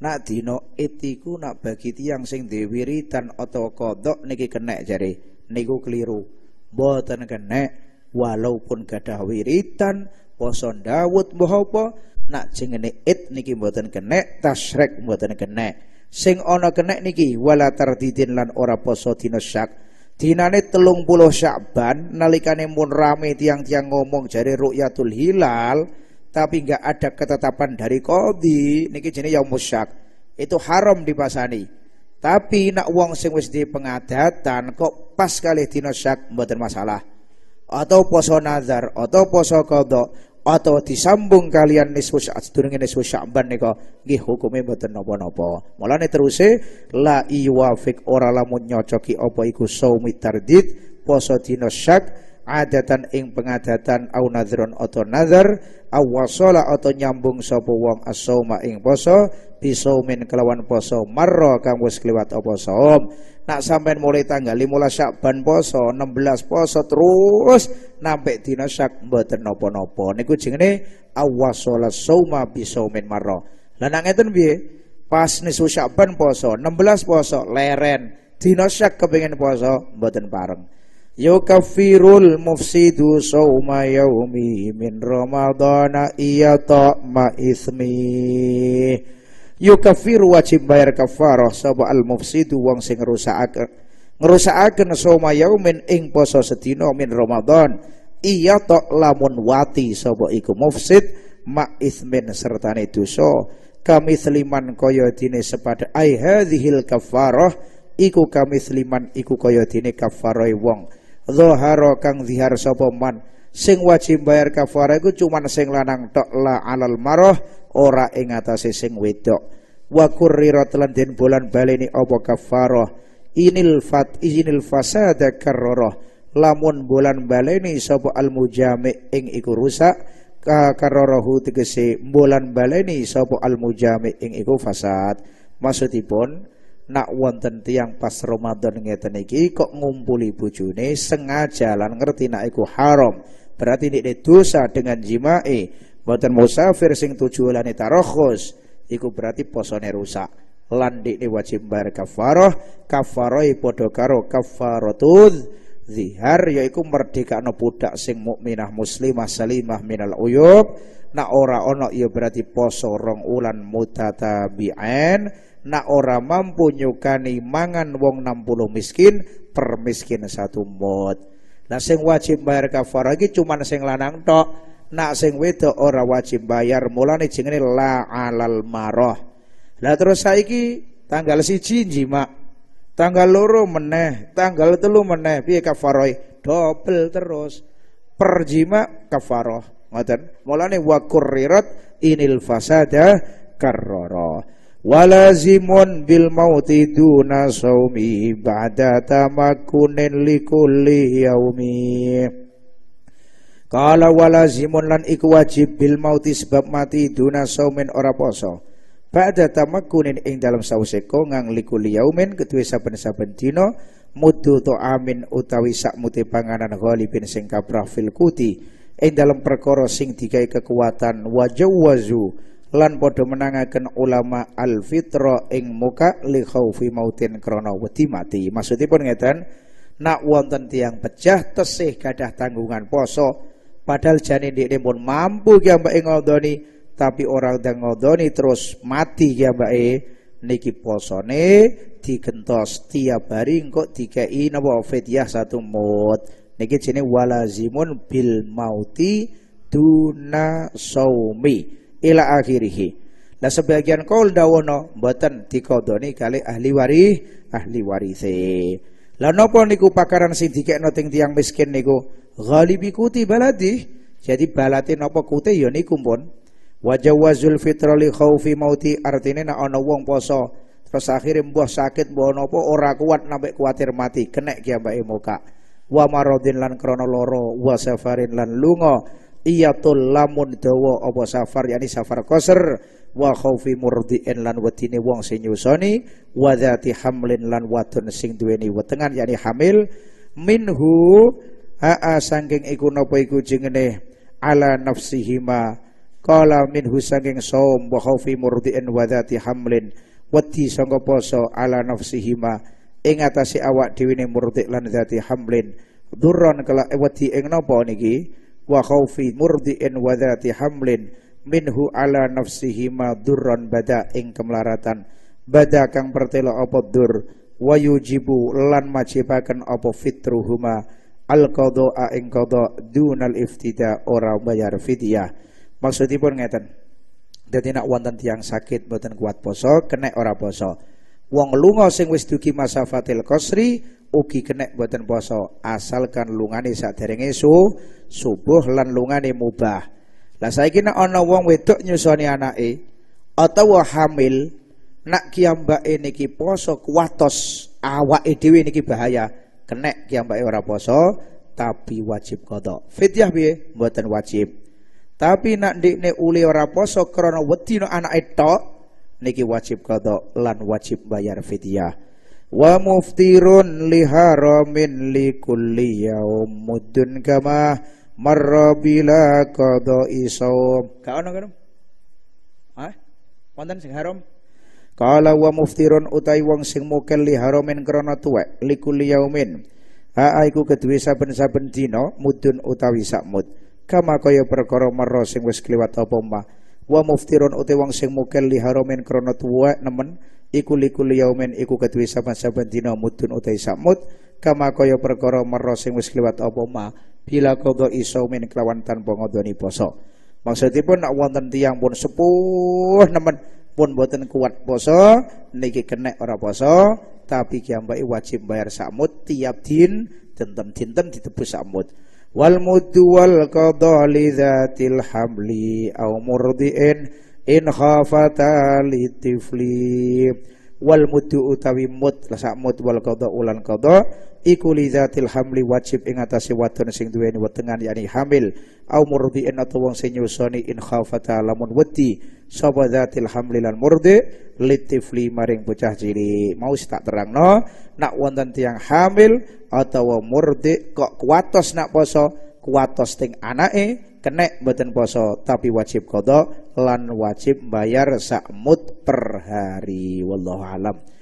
nak dino etiku nak bagi tiang sing diwiritan atau kodok niki kenek jari niku keliru boten kenek walaupun gadah wiritan poson Dawud po nak jengene it niki mboten kenek tasrek mboten kenek sing ono kenek niki wala tardidin lan ora poso dino syak dinane telung puluh syakban nalikane mun rame tiang-tiang ngomong jari rukyatul hilal tapi nggak ada ketetapan dari kodi niki jenis yang musyak itu haram dipasani tapi nak uang sing wis pengadatan kok pas kali dina syak mboten masalah atau poso nazar atau poso kodo atau disambung kalian nisfu sedurunge nisfu sya'ban niko nggih hukumnya mboten nopo nopo. mulane teruse la fik ora lamun nyocoki opo iku saumi tardid poso dino syak adatan ing pengadatan au nadhron atau nazar Awasola atau nyambung sopo wong asoma ing poso men kelawan poso maro kang wis kliwat apa saum nak sampean mulai tanggal 15 Syakban poso 16 poso terus nampik dina syak mboten napa-napa niku jenenge soma sauma men maro lan ngeten piye pas nisu Syakban poso 16 poso leren dina syak kepengin poso mboten pareng Yukafirul mufsidu sawma yaumi min ramadana iyata ma ismi yukaffiru wajib bayar kafarah sapa al mufsidu wong sing ngrusakaken ngrusakaken sawma yaumin ing poso setino min ramadan iyata lamun wati sapa iku mufsid ma ismin sertane dosa kami seliman kaya dine sepada ai hadhil kafarah iku kami seliman iku kaya dine kafaroe wong zahara kang zihar sapa man sing wajib bayar kafarah iku cuman sing lanang tok la alal maroh ora ing atase sing wedok wa kurrirat lan den bolan baleni apa kafarah inil fat izinil fasada karrarah lamun bolan baleni sapa al mujami ing iku rusak ka karrarahu tegese bolan baleni sapa al mujami ing iku fasad maksudipun nak wonten tiang pas Ramadan ngeten iki kok ngumpuli bojone sengaja lan ngerti nak iku haram berarti ini dosa dengan jima'i boten musafir sing tujuane tarokhus iku berarti posone rusak lan ini wajib bayar kafaroh kafaroi ya podo karo kafarotud zihar yaiku merdeka no budak sing mukminah muslimah salimah minal uyub nak ora ono ya berarti poso rong ulan mutatabi'an nak ora mampu nyukani mangan wong 60 miskin per miskin satu mod. Nah sing wajib bayar kafar lagi cuman sing lanang tok, nak sing wedo ora wajib bayar mulane jengene la alal maroh. Lah terus saiki tanggal siji jima, tanggal loro meneh, tanggal telu meneh piye kafaroi, Dobel terus. Per jima kafaroh Ngoten. Mulane wa kurrirat inil fasada karrara walazimun bil mauti duna saumi ba'da tamakunin li kulli yaumi kala walazimun lan iku wajib bil mauti sebab mati duna saumin ora poso ba'da tamakunin ing dalam sause kongang likuli yaumin ketuwe saben-saben dina to amin utawi muti panganan ghalibin sing kabrah fil kuti ing dalam perkara sing digawe kekuatan wazu lan padha menangaken ulama al fitra ing muka li khaufi mautin krana wedi mati maksudipun ngeten nak wonten tiang pecah tesih gadah tanggungan poso padahal jane ndekne pun mampu ya mbak ngodoni tapi orang dang ngodoni terus mati ki E. niki posone digentos tiap hari kok dikei napa fidyah satu mut niki jenenge walazimun bil mauti duna saumi ila akhirih. Lah sebagian kaul dawono mboten dikodoni kali ahli warih ahli warise. Lah napa niku pakaran sing dikekno tiang tiyang miskin niku ghalibi kuti baladi. Jadi balati napa kute ya niku pun wajawazul fitra li khaufi mauti artine nek ana wong poso terus akhirnya mbuh sakit mbuh napa ora kuat nampe kuatir mati kenek ki ambake muka wa maradin lan krana loro wa safarin lan lunga iyatul lamun dawa apa safar yani safar koser. wa khaufi murdiin lan wetine wong sing nyusoni wa dzati hamlin lan wadon sing duweni wetengan yani hamil minhu haa sangking iku napa iku jengene ala nafsihima qala minhu sangking saum wa khaufi murdiin wa dzati hamlin wedi sangka poso ala nafsihima ing awak dhewe ne murdi lan dzati hamlin Duron kala eh, wedi ing napa niki wa khaufi murdi'in wa dhati hamlin minhu ala nafsihi ma durran bada ing kemlaratan bada kang pertela apa dur wa yujibu lan majibaken apa fitruhuma al qadha ing qada dunal iftida ora bayar fidyah maksudipun ngeten dadi nek wonten tiyang sakit boten kuat poso kena ora poso wong lunga sing wis dugi masafatil qasri ugi kenek buatan poso asalkan lungani saat saderenge su subuh lan lungani mubah lah saya nek ono wong wedok nyusoni anake atau hamil nak e niki poso kuatos e dhewe niki bahaya kenek kiamba ora poso tapi wajib kodok fitiah bi buatan wajib tapi nak ne uli ora poso krana wedino no e to niki wajib kodok lan wajib bayar fitiah wa muftirun li haramin li kulli yaum mudun kama marra bila qada'i saum ka ono kan ah wonten sing haram kala wa muftirun utai wong sing mukel li haramin krana tuwek li kulli yaumin ha aiku kedue saben-saben dina mudun utawi sakmud kama kaya perkara marra sing wis kliwat apa ma wa muftirun utai wong sing mukel li haramin krana tuwek nemen iku likul yaumin iku kedue saben-saben dina mudun utai samud kama kaya perkara merro sing wis kliwat apa ma bila iso men kelawan tanpa ngodoni poso maksudipun nak wonten tiyang pun sepuh nemen pun boten kuat poso niki kena ora poso tapi kiambai wajib bayar samud tiap din tentem tentem ditebus samud wal mudu wal kodo li hamli au murdiin in khafata litifli wal mutu utawi mut lasak mut wal qada ulan qada iku lizatil hamli wajib ing atase wadon sing duweni wetengan yakni hamil au in atau wong sing nyusoni in khafata lamun wedi sapa zatil hamli lan murdi litifli maring bocah cilik mau tak terangno nak wonten tiang hamil atau murdi kok kuatos nak poso kuatos ting anake kenek mboten poso tapi wajib kodok lan wajib bayar sakmut per hari wallahu alam